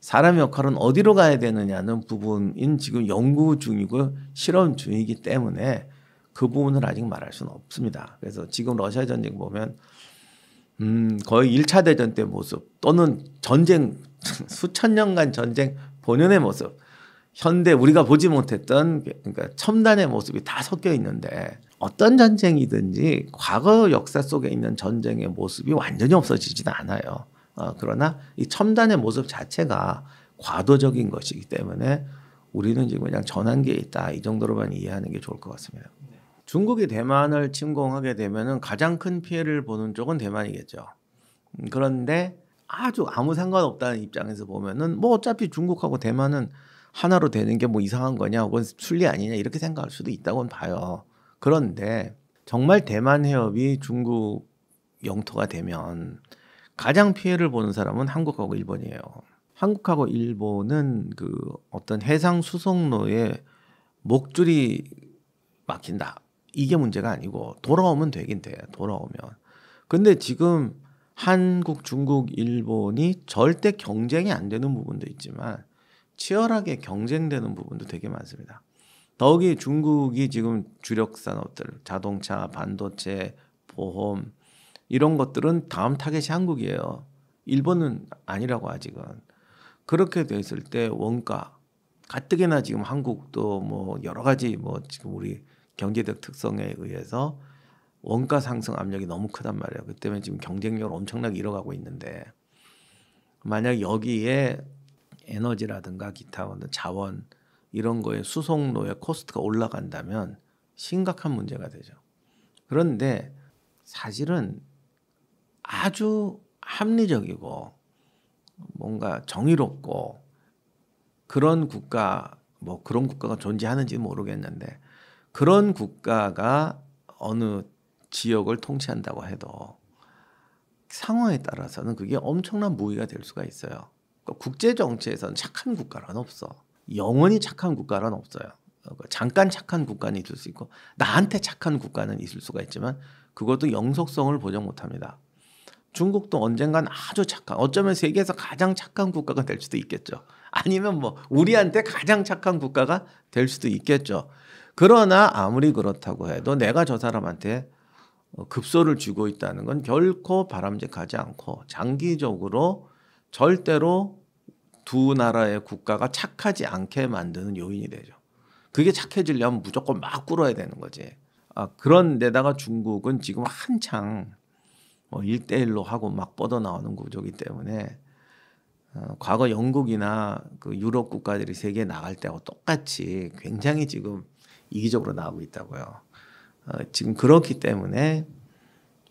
Speaker 1: 사람의 역할은 어디로 가야 되느냐는 부분인 지금 연구 중이고 실험 중이기 때문에 그 부분을 아직 말할 수는 없습니다. 그래서 지금 러시아 전쟁 보면 음, 거의 1차 대전 때 모습 또는 전쟁 수천 년간 전쟁 본연의 모습 현대 우리가 보지 못했던 그러니까 첨단의 모습이 다 섞여 있는데 어떤 전쟁이든지 과거 역사 속에 있는 전쟁의 모습이 완전히 없어지진 않아요. 어, 그러나 이 첨단의 모습 자체가 과도적인 것이기 때문에 우리는 지금 그냥 전환기에 있다 이 정도로만 이해하는 게 좋을 것 같습니다. 중국이 대만을 침공하게 되면 가장 큰 피해를 보는 쪽은 대만이겠죠. 음, 그런데 아주 아무 상관없다는 입장에서 보면뭐 어차피 중국하고 대만은 하나로 되는 게 뭐 이상한 거냐 혹은 순리 아니냐 이렇게 생각할 수도 있다고는 봐요. 그런데 정말 대만 해협이 중국 영토가 되면 가장 피해를 보는 사람은 한국하고 일본이에요. 한국하고 일본은 그 어떤 해상 수송로에 목줄이 막힌다. 이게 문제가 아니고 돌아오면 되긴 돼. 돌아오면. 근데 지금 한국, 중국, 일본이 절대 경쟁이 안 되는 부분도 있지만 치열하게 경쟁되는 부분도 되게 많습니다. 더욱이 중국이 지금 주력 산업들, 자동차, 반도체, 보험 이런 것들은 다음 타겟이 한국이에요. 일본은 아니라고 아직은. 그렇게 됐을 때 원가 가뜩이나 지금 한국도 뭐 여러 가지 뭐 지금 우리 경제적 특성에 의해서 원가 상승 압력이 너무 크단 말이에요. 그 때문에 지금 경쟁력을 엄청나게 잃어가고 있는데 만약 여기에 에너지라든가 기타 자원 이런 거에 수송로의 코스트가 올라간다면 심각한 문제가 되죠. 그런데 사실은 아주 합리적이고 뭔가 정의롭고 그런 국가 뭐 그런 국가가 존재하는지 모르겠는데 그런 국가가 어느 지역을 통치한다고 해도 상황에 따라서는 그게 엄청난 무위가 될 수가 있어요. 그러니까 국제 정치에선 착한 국가란 없어. 영원히 착한 국가란 없어요. 그러니까 잠깐 착한 국가는 있을 수 있고 나한테 착한 국가는 있을 수가 있지만 그것도 영속성을 보장 못합니다. 중국도 언젠간 아주 착한 어쩌면 세계에서 가장 착한 국가가 될 수도 있겠죠. 아니면 뭐 우리한테 가장 착한 국가가 될 수도 있겠죠. 그러나 아무리 그렇다고 해도 내가 저 사람한테 어, 급소를 쥐고 있다는 건 결코 바람직하지 않고 장기적으로 절대로 두 나라의 국가가 착하지 않게 만드는 요인이 되죠. 그게 착해지려면 무조건 막 꿇어야 되는 거지. 아, 그런데다가 중국은 지금 한창 뭐 1대1로 하고 막 뻗어나오는 구조기 때문에 어, 과거 영국이나 그 유럽 국가들이 세계에 나갈 때하고 똑같이 굉장히 지금 이기적으로 나오고 있다고요. 어, 지금 그렇기 때문에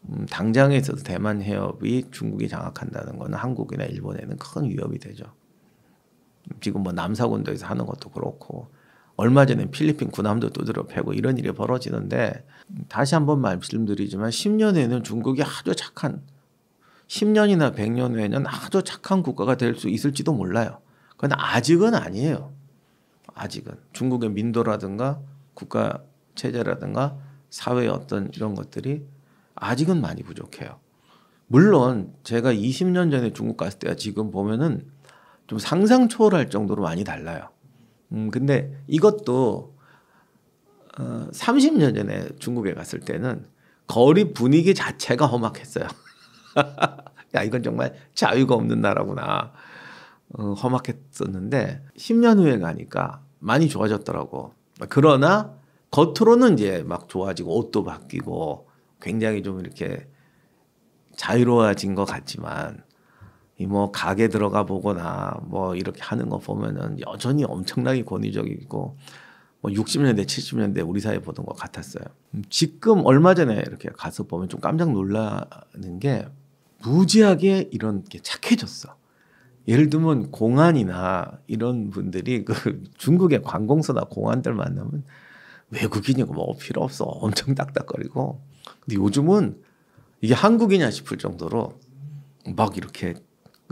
Speaker 1: 음, 당장에 있어서 대만 해협이 중국이 장악한다는 거는 한국이나 일본에는 큰 위협이 되죠. 지금 뭐 남사군도에서 하는 것도 그렇고 얼마 전에 필리핀 군함도 두드려 패고 이런 일이 벌어지는데 다시 한번 말씀드리지만 10년 에는 중국이 아주 착한 10년이나 100년 후에는 아주 착한 국가가 될 수 있을지도 몰라요. 그건 아직은 아니에요. 아직은 중국의 민도라든가 국가 체제라든가 사회의 어떤 이런 것들이 아직은 많이 부족해요. 물론 제가 20년 전에 중국 갔을 때와 지금 보면은 좀 상상 초월할 정도로 많이 달라요. 음, 근데 이것도 30년 어, 전에 중국에 갔을 때는 거리 분위기 자체가 험악했어요. 야, 이건 정말 자유가 없는 나라구나. 어, 험악했었는데 10년 후에 가니까 많이 좋아졌더라고. 그러나 겉으로는 이제 막 좋아지고 옷도 바뀌고 굉장히 좀 이렇게 자유로워진 것 같지만 이 뭐 가게 들어가 보거나 뭐 이렇게 하는 거 보면은 여전히 엄청나게 권위적이고 뭐 60년대 70년대 우리 사회 보던 것 같았어요. 음, 지금 얼마 전에 이렇게 가서 보면 좀 깜짝 놀라는 게 무지하게 이런 게 착해졌어. 예를 들면 공안이나 이런 분들이 그 중국의 관공서나 공안들 만나면 외국인이고 뭐 필요 없어 엄청 딱딱거리고 근데 요즘은 이게 한국이냐 싶을 정도로 막 이렇게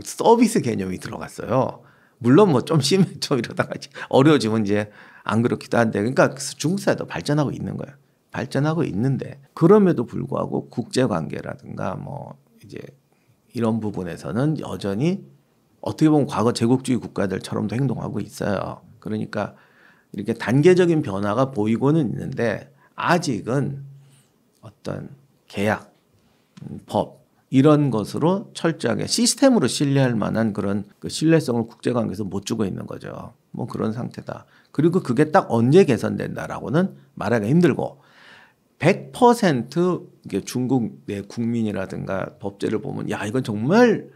Speaker 1: 서비스 개념이 들어갔어요. 물론 뭐 좀 심해 좀 이러다가 어려워지면 이제 안 그렇기도 한데 그러니까 중국 사회도 발전하고 있는 거예요. 발전하고 있는데 그럼에도 불구하고 국제 관계라든가 뭐 이제 이런 부분에서는 여전히 어떻게 보면 과거 제국주의 국가들처럼도 행동하고 있어요. 그러니까 이렇게 단계적인 변화가 보이고는 있는데 아직은 어떤 계약, 음, 법 이런 것으로 철저하게 시스템으로 신뢰할 만한 그런 그 신뢰성을 국제관계에서 못 주고 있는 거죠. 뭐 그런 상태다. 그리고 그게 딱 언제 개선된다라고는 말하기 힘들고 100% 중국 내 국민이라든가 법제를 보면 야 이건 정말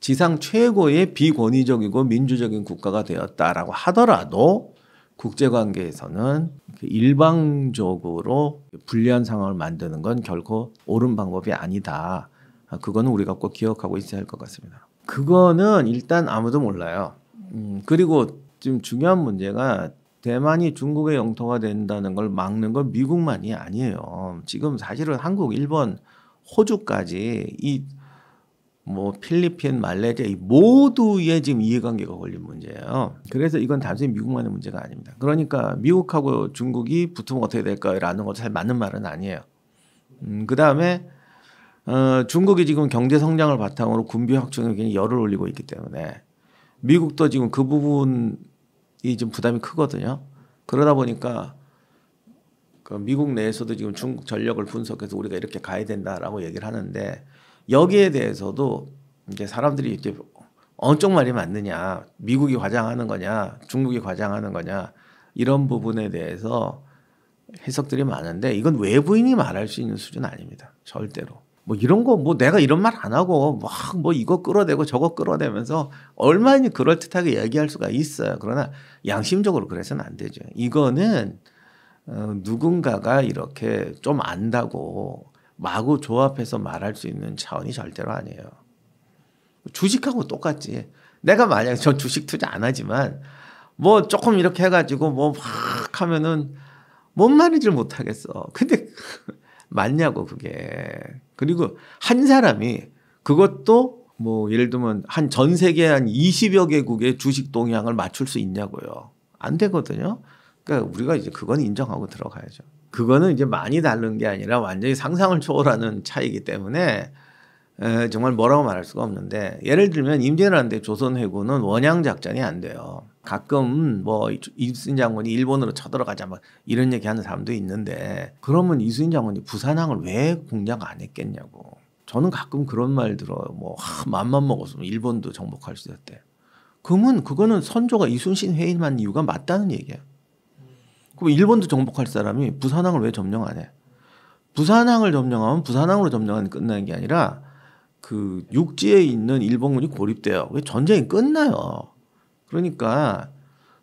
Speaker 1: 지상 최고의 비권위적이고 민주적인 국가가 되었다라고 하더라도 국제관계에서는 일방적으로 불리한 상황을 만드는 건 결코 옳은 방법이 아니다. 아, 그거는 우리가 꼭 기억하고 있어야 할 것 같습니다. 그거는 일단 아무도 몰라요. 음, 그리고 지금 중요한 문제가 대만이 중국의 영토가 된다는 걸 막는 건 미국만이 아니에요. 지금 사실은 한국, 일본, 호주까지 이뭐 필리핀, 말레이시아 모두의 지금 이해관계가 걸린 문제예요. 그래서 이건 단순히 미국만의 문제가 아닙니다. 그러니까 미국하고 중국이 붙으면 어떻게 될까라는 것잘 맞는 말은 아니에요. 음, 그 다음에 어, 중국이 지금 경제 성장을 바탕으로 군비 확충에 굉장히 열을 올리고 있기 때문에 미국도 지금 그 부분이 좀 부담이 크거든요. 그러다 보니까 그 미국 내에서도 지금 중국 전력을 분석해서 우리가 이렇게 가야 된다라고 얘기를 하는데 여기에 대해서도 이제 사람들이 이제 어느 쪽 말이 맞느냐, 미국이 과장하는 거냐, 중국이 과장하는 거냐 이런 부분에 대해서 해석들이 많은데 이건 외부인이 말할 수 있는 수준 아닙니다. 절대로. 뭐 이런 거 뭐 내가 이런 말 안 하고 막 뭐 이거 끌어대고 저거 끌어대면서 얼마나 그럴듯하게 얘기할 수가 있어요. 그러나 양심적으로 그래서는 안 되죠. 이거는 어, 누군가가 이렇게 좀 안다고 마구 조합해서 말할 수 있는 차원이 절대로 아니에요. 주식하고 똑같지. 내가 만약에 저 주식 투자 안 하지만 뭐 조금 이렇게 해가지고 뭐 확 하면은 뭔 말인지 못하겠어. 근데 맞냐고 그게. 그리고 한 사람이 그것도 뭐 예를 들면 한 전 세계 한 20여 개국의 주식 동향을 맞출 수 있냐고요. 안 되거든요. 그러니까 우리가 이제 그건 인정하고 들어가야죠. 그거는 이제 많이 다른 게 아니라 완전히 상상을 초월하는 차이기 때문에 에, 정말 뭐라고 말할 수가 없는데 예를 들면 임진왜란때 조선해군은 원양 작전이 안 돼요. 가끔 뭐 이순 장군이 일본으로 쳐들어가자 막 이런 얘기하는 사람도 있는데 그러면 이순 장군이 부산항을 왜 공략 안 했겠냐고. 저는 가끔 그런 말 들어요. 뭐 하, 맘만 먹었으면 일본도 정복할 수 있었대. 그러면 그거는 선조가 이순신 회의만 이유가 맞다는 얘기예요. 그럼 일본도 정복할 사람이 부산항을 왜 점령 안 해? 부산항을 점령하면 부산항으로 점령하면 끝나는 게 아니라 그 육지에 있는 일본군이 고립돼요. 왜 전쟁이 끝나요? 그러니까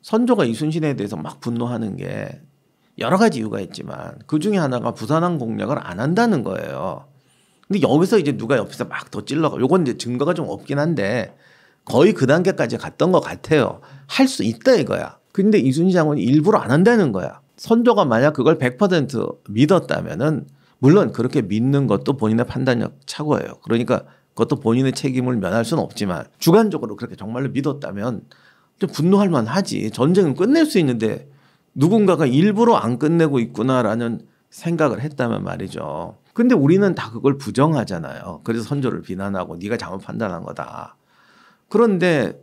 Speaker 1: 선조가 이순신에 대해서 막 분노하는 게 여러 가지 이유가 있지만 그 중에 하나가 부산항 공략을 안 한다는 거예요. 근데 여기서 이제 누가 옆에서 막 더 찔러가. 요건 이제 증거가 좀 없긴 한데 거의 그 단계까지 갔던 것 같아요. 할 수 있다 이거야. 근데 이순희 장군이 일부러 안 한다는 거야. 선조가 만약 그걸 100% 믿었다면은 물론 그렇게 믿는 것도 본인의 판단력 착오예요. 그러니까 그것도 본인의 책임을 면할 수는 없지만 주관적으로 그렇게 정말로 믿었다면 좀 분노할 만하지. 전쟁은 끝낼 수 있는데 누군가가 일부러 안 끝내고 있구나라는 생각을 했다면 말이죠. 근데 우리는 다 그걸 부정하잖아요. 그래서 선조를 비난하고 네가 잘못 판단한 거다. 그런데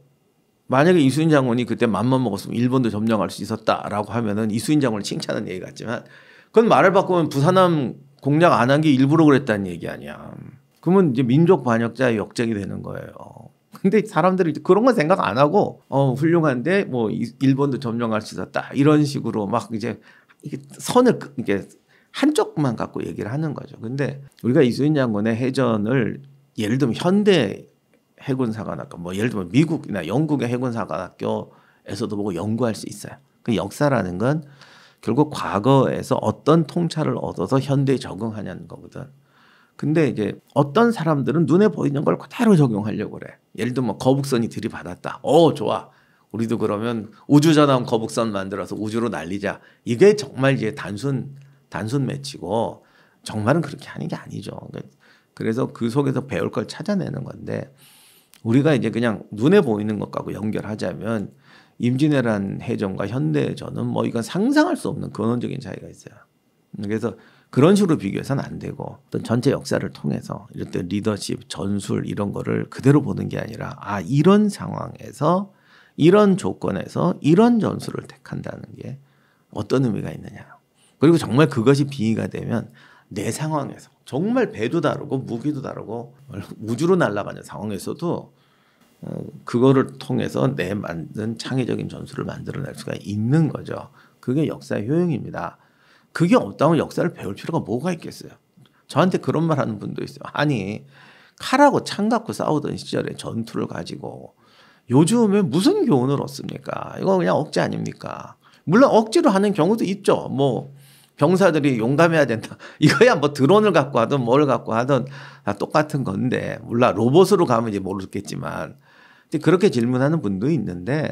Speaker 1: 만약에 이수인 장군이 그때 맘만 먹었으면 일본도 점령할 수 있었다라고 하면은 이수인 장군을 칭찬하는 얘기 같지만 그건 말을 바꾸면 부산함 공략 안 한 게 일부러 그랬다는 얘기 아니야. 그러면 이제 민족 반역자의 역적이 되는 거예요. 근데 사람들이 그런 건 생각 안 하고 어 훌륭한데 뭐 일본도 점령할 수 있었다 이런 식으로 막 이제 선을 그, 이게 한쪽만 갖고 얘기를 하는 거죠. 근데 우리가 이순신 장군의 해전을 예를 들면 현대 해군사관학교 뭐 예를 들면 미국이나 영국의 해군사관학교에서도 보고 연구할 수 있어요. 그 역사라는 건 결국 과거에서 어떤 통찰을 얻어서 현대에 적응하냐는 거거든. 근데 이제 어떤 사람들은 눈에 보이는 걸 그대로 적용하려고 그래. 예를 들면 뭐 거북선이 들이받았다. 어, 좋아. 우리도 그러면 우주전함 거북선 만들어서 우주로 날리자. 이게 정말 이제 단순 단순 매치고 정말은 그렇게 하는 게 아니죠. 그러니까 그래서 그 속에서 배울 걸 찾아내는 건데 우리가 이제 그냥 눈에 보이는 것하고 연결하자면 임진왜란 해전과 현대 해전은 뭐 이건 상상할 수 없는 근원적인 차이가 있어요. 그래서 그런 식으로 비교해서는 안 되고 어떤 전체 역사를 통해서 이럴 때 리더십, 전술 이런 거를 그대로 보는 게 아니라 아 이런 상황에서 이런 조건에서 이런 전술을 택한다는 게 어떤 의미가 있느냐. 그리고 정말 그것이 비위가 되면 내 상황에서 정말 배도 다르고 무기도 다르고 우주로 날아가는 상황에서도 어, 그거를 통해서 내 만든 창의적인 전술을 만들어낼 수가 있는 거죠. 그게 역사의 효용입니다. 그게 없다면 역사를 배울 필요가 뭐가 있겠어요. 저한테 그런 말 하는 분도 있어요. 아니 칼하고 창 갖고 싸우던 시절에 전투를 가지고 요즘에 무슨 교훈을 얻습니까? 이거 그냥 억지 아닙니까? 물론 억지로 하는 경우도 있죠. 뭐 병사들이 용감해야 된다. 이거야 뭐 드론을 갖고 하든 뭘 갖고 하든 다 똑같은 건데 몰라 로봇으로 가면 이제 모르겠지만 근데 그렇게 질문하는 분도 있는데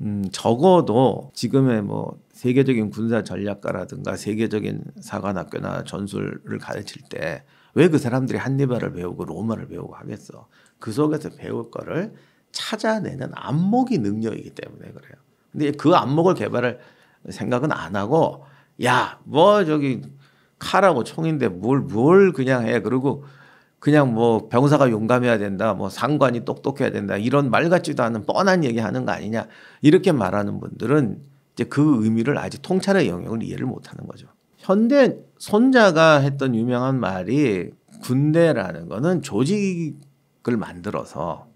Speaker 1: 음, 적어도 지금의 뭐 세계적인 군사 전략가라든가 세계적인 사관학교나 전술을 가르칠 때 왜 그 사람들이 한니발을 배우고 로마를 배우고 하겠어? 그 속에서 배울 거를 찾아내는 안목이 능력이기 때문에 그래요. 근데 그 안목을 개발할 생각은 안 하고 야뭐 저기 칼하고 총인데 뭘 뭘 그냥 해 그리고 그냥 뭐 병사가 용감해야 된다, 뭐 상관이 똑똑해야 된다 이런 말 같지도 않은 뻔한 얘기하는 거 아니냐 이렇게 말하는 분들은 이제 그 의미를 아직 통찰의 영역을 이해를 못하는 거죠. 현대 손자가 했던 유명한 말이 군대라는 거는 조직을 만들어서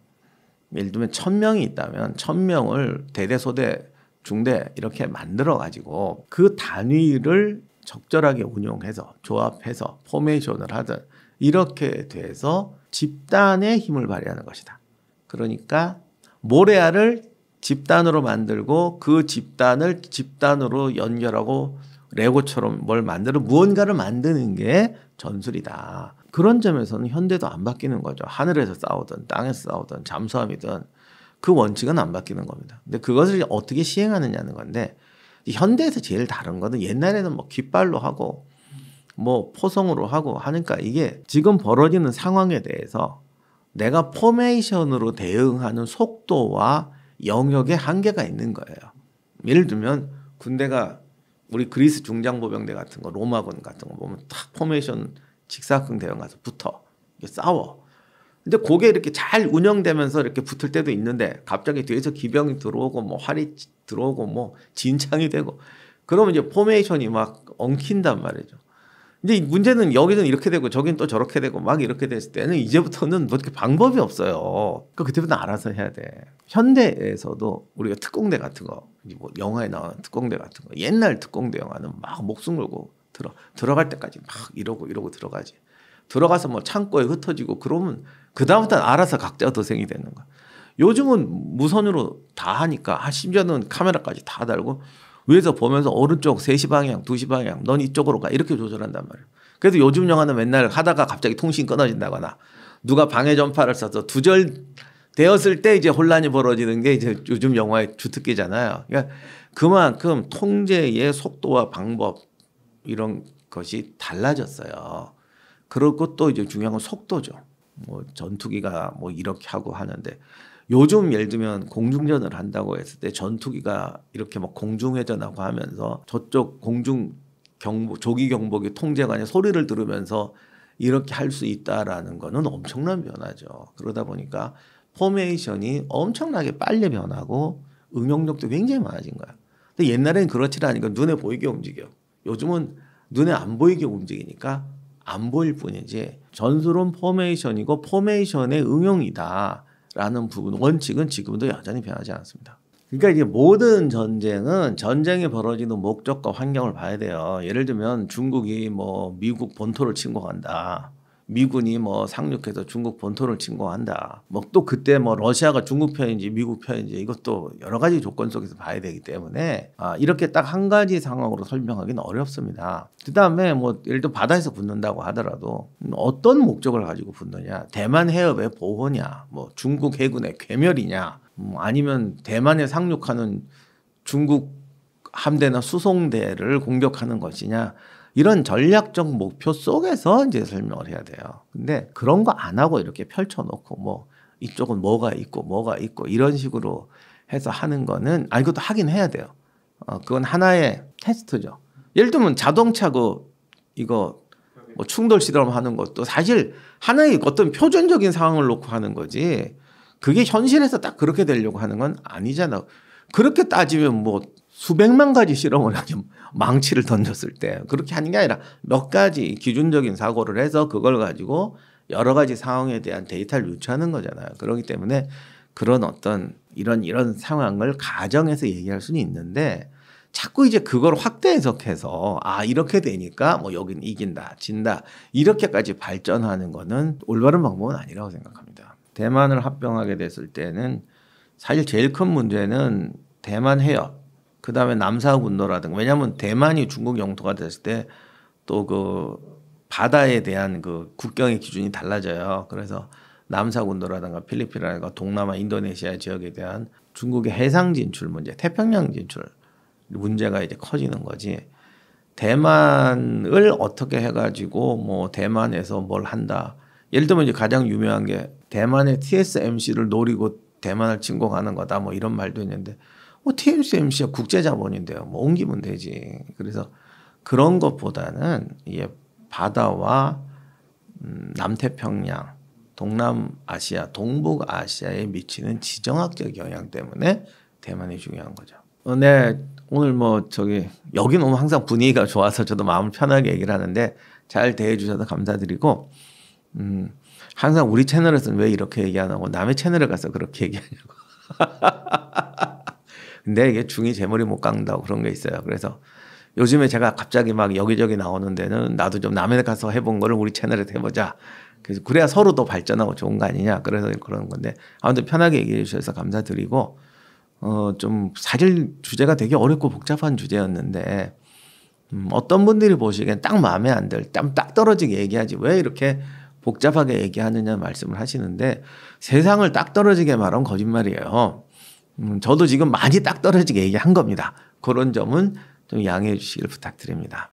Speaker 1: 예를 들면 천 명이 있다면 천 명을 대대 소대 중대 이렇게 만들어 가지고 그 단위를 적절하게 운용해서 조합해서 포메이션을 하든 이렇게 돼서 집단의 힘을 발휘하는 것이다. 그러니까 모래알을 집단으로 만들고 그 집단을 집단으로 연결하고 레고처럼 뭘 만들어 무언가를 만드는 게 전술이다. 그런 점에서는 현대도 안 바뀌는 거죠. 하늘에서 싸우든 땅에서 싸우든 잠수함이든 그 원칙은 안 바뀌는 겁니다. 근데 그것을 어떻게 시행하느냐는 건데 현대에서 제일 다른 거는 옛날에는 뭐 깃발로 하고 뭐 포성으로 하고 하니까 이게 지금 벌어지는 상황에 대해서 내가 포메이션으로 대응하는 속도와 영역에 한계가 있는 거예요. 예를 들면 군대가 우리 그리스 중장보병대 같은 거 로마군 같은 거 보면 탁 포메이션 직사각형 대응 가서 붙어 싸워. 근데 그게 이렇게 잘 운영되면서 이렇게 붙을 때도 있는데 갑자기 뒤에서 기병이 들어오고 뭐 활이 들어오고 뭐 진창이 되고 그러면 이제 포메이션이 막 엉킨단 말이죠. 이제 문제는 여기는 이렇게 되고 저긴 또 저렇게 되고 막 이렇게 됐을 때는 이제부터는 뭐 이렇게 방법이 없어요. 그러니까 그때부터 알아서 해야 돼. 현대에서도 우리가 특공대 같은 거, 뭐 영화에 나오는 특공대 같은 거, 옛날 특공대 영화는 막 목숨 걸고 들어 들어갈 때까지 막 이러고 이러고 들어가지. 들어가서 뭐 창고에 흩어지고 그러면 그 다음부터는 알아서 각자 도생이 되는 거야. 요즘은 무선으로 다 하니까 심지어는 카메라까지 다 달고 위에서 보면서 오른쪽 3시 방향, 2시 방향, 넌 이쪽으로 가. 이렇게 조절한단 말이에요. 그래도 요즘 영화는 맨날 하다가 갑자기 통신 끊어진다거나 누가 방해 전파를 써서 두절되었을 때 이제 혼란이 벌어지는 게 이제 요즘 영화의 주특기잖아요. 그러니까 그만큼 통제의 속도와 방법 이런 것이 달라졌어요. 그렇고 또 이제 중요한 건 속도죠. 뭐 전투기가 뭐 이렇게 하고 하는데 요즘 예를 들면 공중전을 한다고 했을 때 전투기가 이렇게 막 공중회전하고 하면서 저쪽 공중 경보 조기 경보기 통제관의 소리를 들으면서 이렇게 할 수 있다라는 거는 엄청난 변화죠. 그러다 보니까 포메이션이 엄청나게 빨리 변하고 응용력도 굉장히 많아진 거야. 근데 옛날에는 그렇지 않으니까 눈에 보이게 움직여. 요즘은 눈에 안 보이게 움직이니까 안 보일 뿐이지 전술은 포메이션이고 포메이션의 응용이다. 라는 부분 원칙은 지금도 여전히 변하지 않습니다. 그러니까 이게 모든 전쟁은 전쟁이 벌어지는 목적과 환경을 봐야 돼요. 예를 들면 중국이 뭐 미국 본토를 침공한다. 미군이 뭐 상륙해서 중국 본토를 침공한다. 뭐 또 그때 뭐 러시아가 중국 편인지 미국 편인지 이것도 여러 가지 조건 속에서 봐야 되기 때문에 아 이렇게 딱 한 가지 상황으로 설명하기는 어렵습니다. 그 다음에 뭐 예를 들어 바다에서 붙는다고 하더라도 어떤 목적을 가지고 붙느냐. 대만 해협의 보호냐, 뭐 중국 해군의 괴멸이냐, 뭐 아니면 대만에 상륙하는 중국 함대나 수송대를 공격하는 것이냐. 이런 전략적 목표 속에서 이제 설명을 해야 돼요. 근데 그런 거 안 하고 이렇게 펼쳐놓고 뭐 이쪽은 뭐가 있고 뭐가 있고 이런 식으로 해서 하는 거는 아 이것도 하긴 해야 돼요. 어, 그건 하나의 테스트죠. 예를 들면 자동차고 이거 뭐 충돌 실험하는 것도 사실 하나의 어떤 표준적인 상황을 놓고 하는 거지 그게 현실에서 딱 그렇게 되려고 하는 건 아니잖아. 그렇게 따지면 뭐 수백만 가지 실험을 하죠. 망치를 던졌을 때 그렇게 하는 게 아니라 몇 가지 기준적인 사고를 해서 그걸 가지고 여러 가지 상황에 대한 데이터를 유추하는 거잖아요. 그렇기 때문에 그런 어떤 이런 이런 상황을 가정해서 얘기할 수는 있는데 자꾸 이제 그걸 확대 해석해서 아 이렇게 되니까 뭐 여긴 이긴다 진다 이렇게까지 발전하는 거는 올바른 방법은 아니라고 생각합니다. 대만을 합병하게 됐을 때는 사실 제일 큰 문제는 대만 해협 그 다음에 남사군도라든가 왜냐하면 대만이 중국 영토가 됐을 때 또 그 바다에 대한 그 국경의 기준이 달라져요. 그래서 남사군도라든가 필리핀이라든가 동남아 인도네시아 지역에 대한 중국의 해상 진출 문제, 태평양 진출 문제가 이제 커지는 거지. 대만을 어떻게 해가지고 뭐 대만에서 뭘 한다. 예를 들면 이제 가장 유명한 게 대만의 TSMC를 노리고 대만을 침공하는 거다. 뭐 이런 말도 있는데 뭐 TSMC가 국제자본인데요. 뭐 옮기면 되지. 그래서 그런 것보다는 이게 바다와 음, 남태평양, 동남아시아, 동북아시아에 미치는 지정학적 영향 때문에 대만이 중요한 거죠. 어, 네, 오늘 뭐 저기 여기 너무 항상 분위기가 좋아서 저도 마음을 편하게 얘기를 하는데 잘 대해주셔서 감사드리고 음, 항상 우리 채널에서는 왜 이렇게 얘기 안 하고 남의 채널에 가서 그렇게 얘기하냐고. 근데 이게 중이 제 머리 못 깎는다고 그런 게 있어요. 그래서 요즘에 제가 갑자기 막 여기저기 나오는 데는 나도 좀 남해 가서 해본 거를 우리 채널에 해보자. 그래서 그래야 서로 더 발전하고 좋은 거 아니냐. 그래서 그런 건데 아무튼 편하게 얘기해 주셔서 감사드리고 어 좀 사실 주제가 되게 어렵고 복잡한 주제였는데 음 어떤 분들이 보시기엔 딱 마음에 안 들, 딱, 딱 떨어지게 얘기하지 왜 이렇게 복잡하게 얘기하느냐 말씀을 하시는데 세상을 딱 떨어지게 말하면 거짓말이에요. 음, 저도 지금 많이 딱 떨어지게 얘기한 겁니다. 그런 점은 좀 양해해 주시길 부탁드립니다.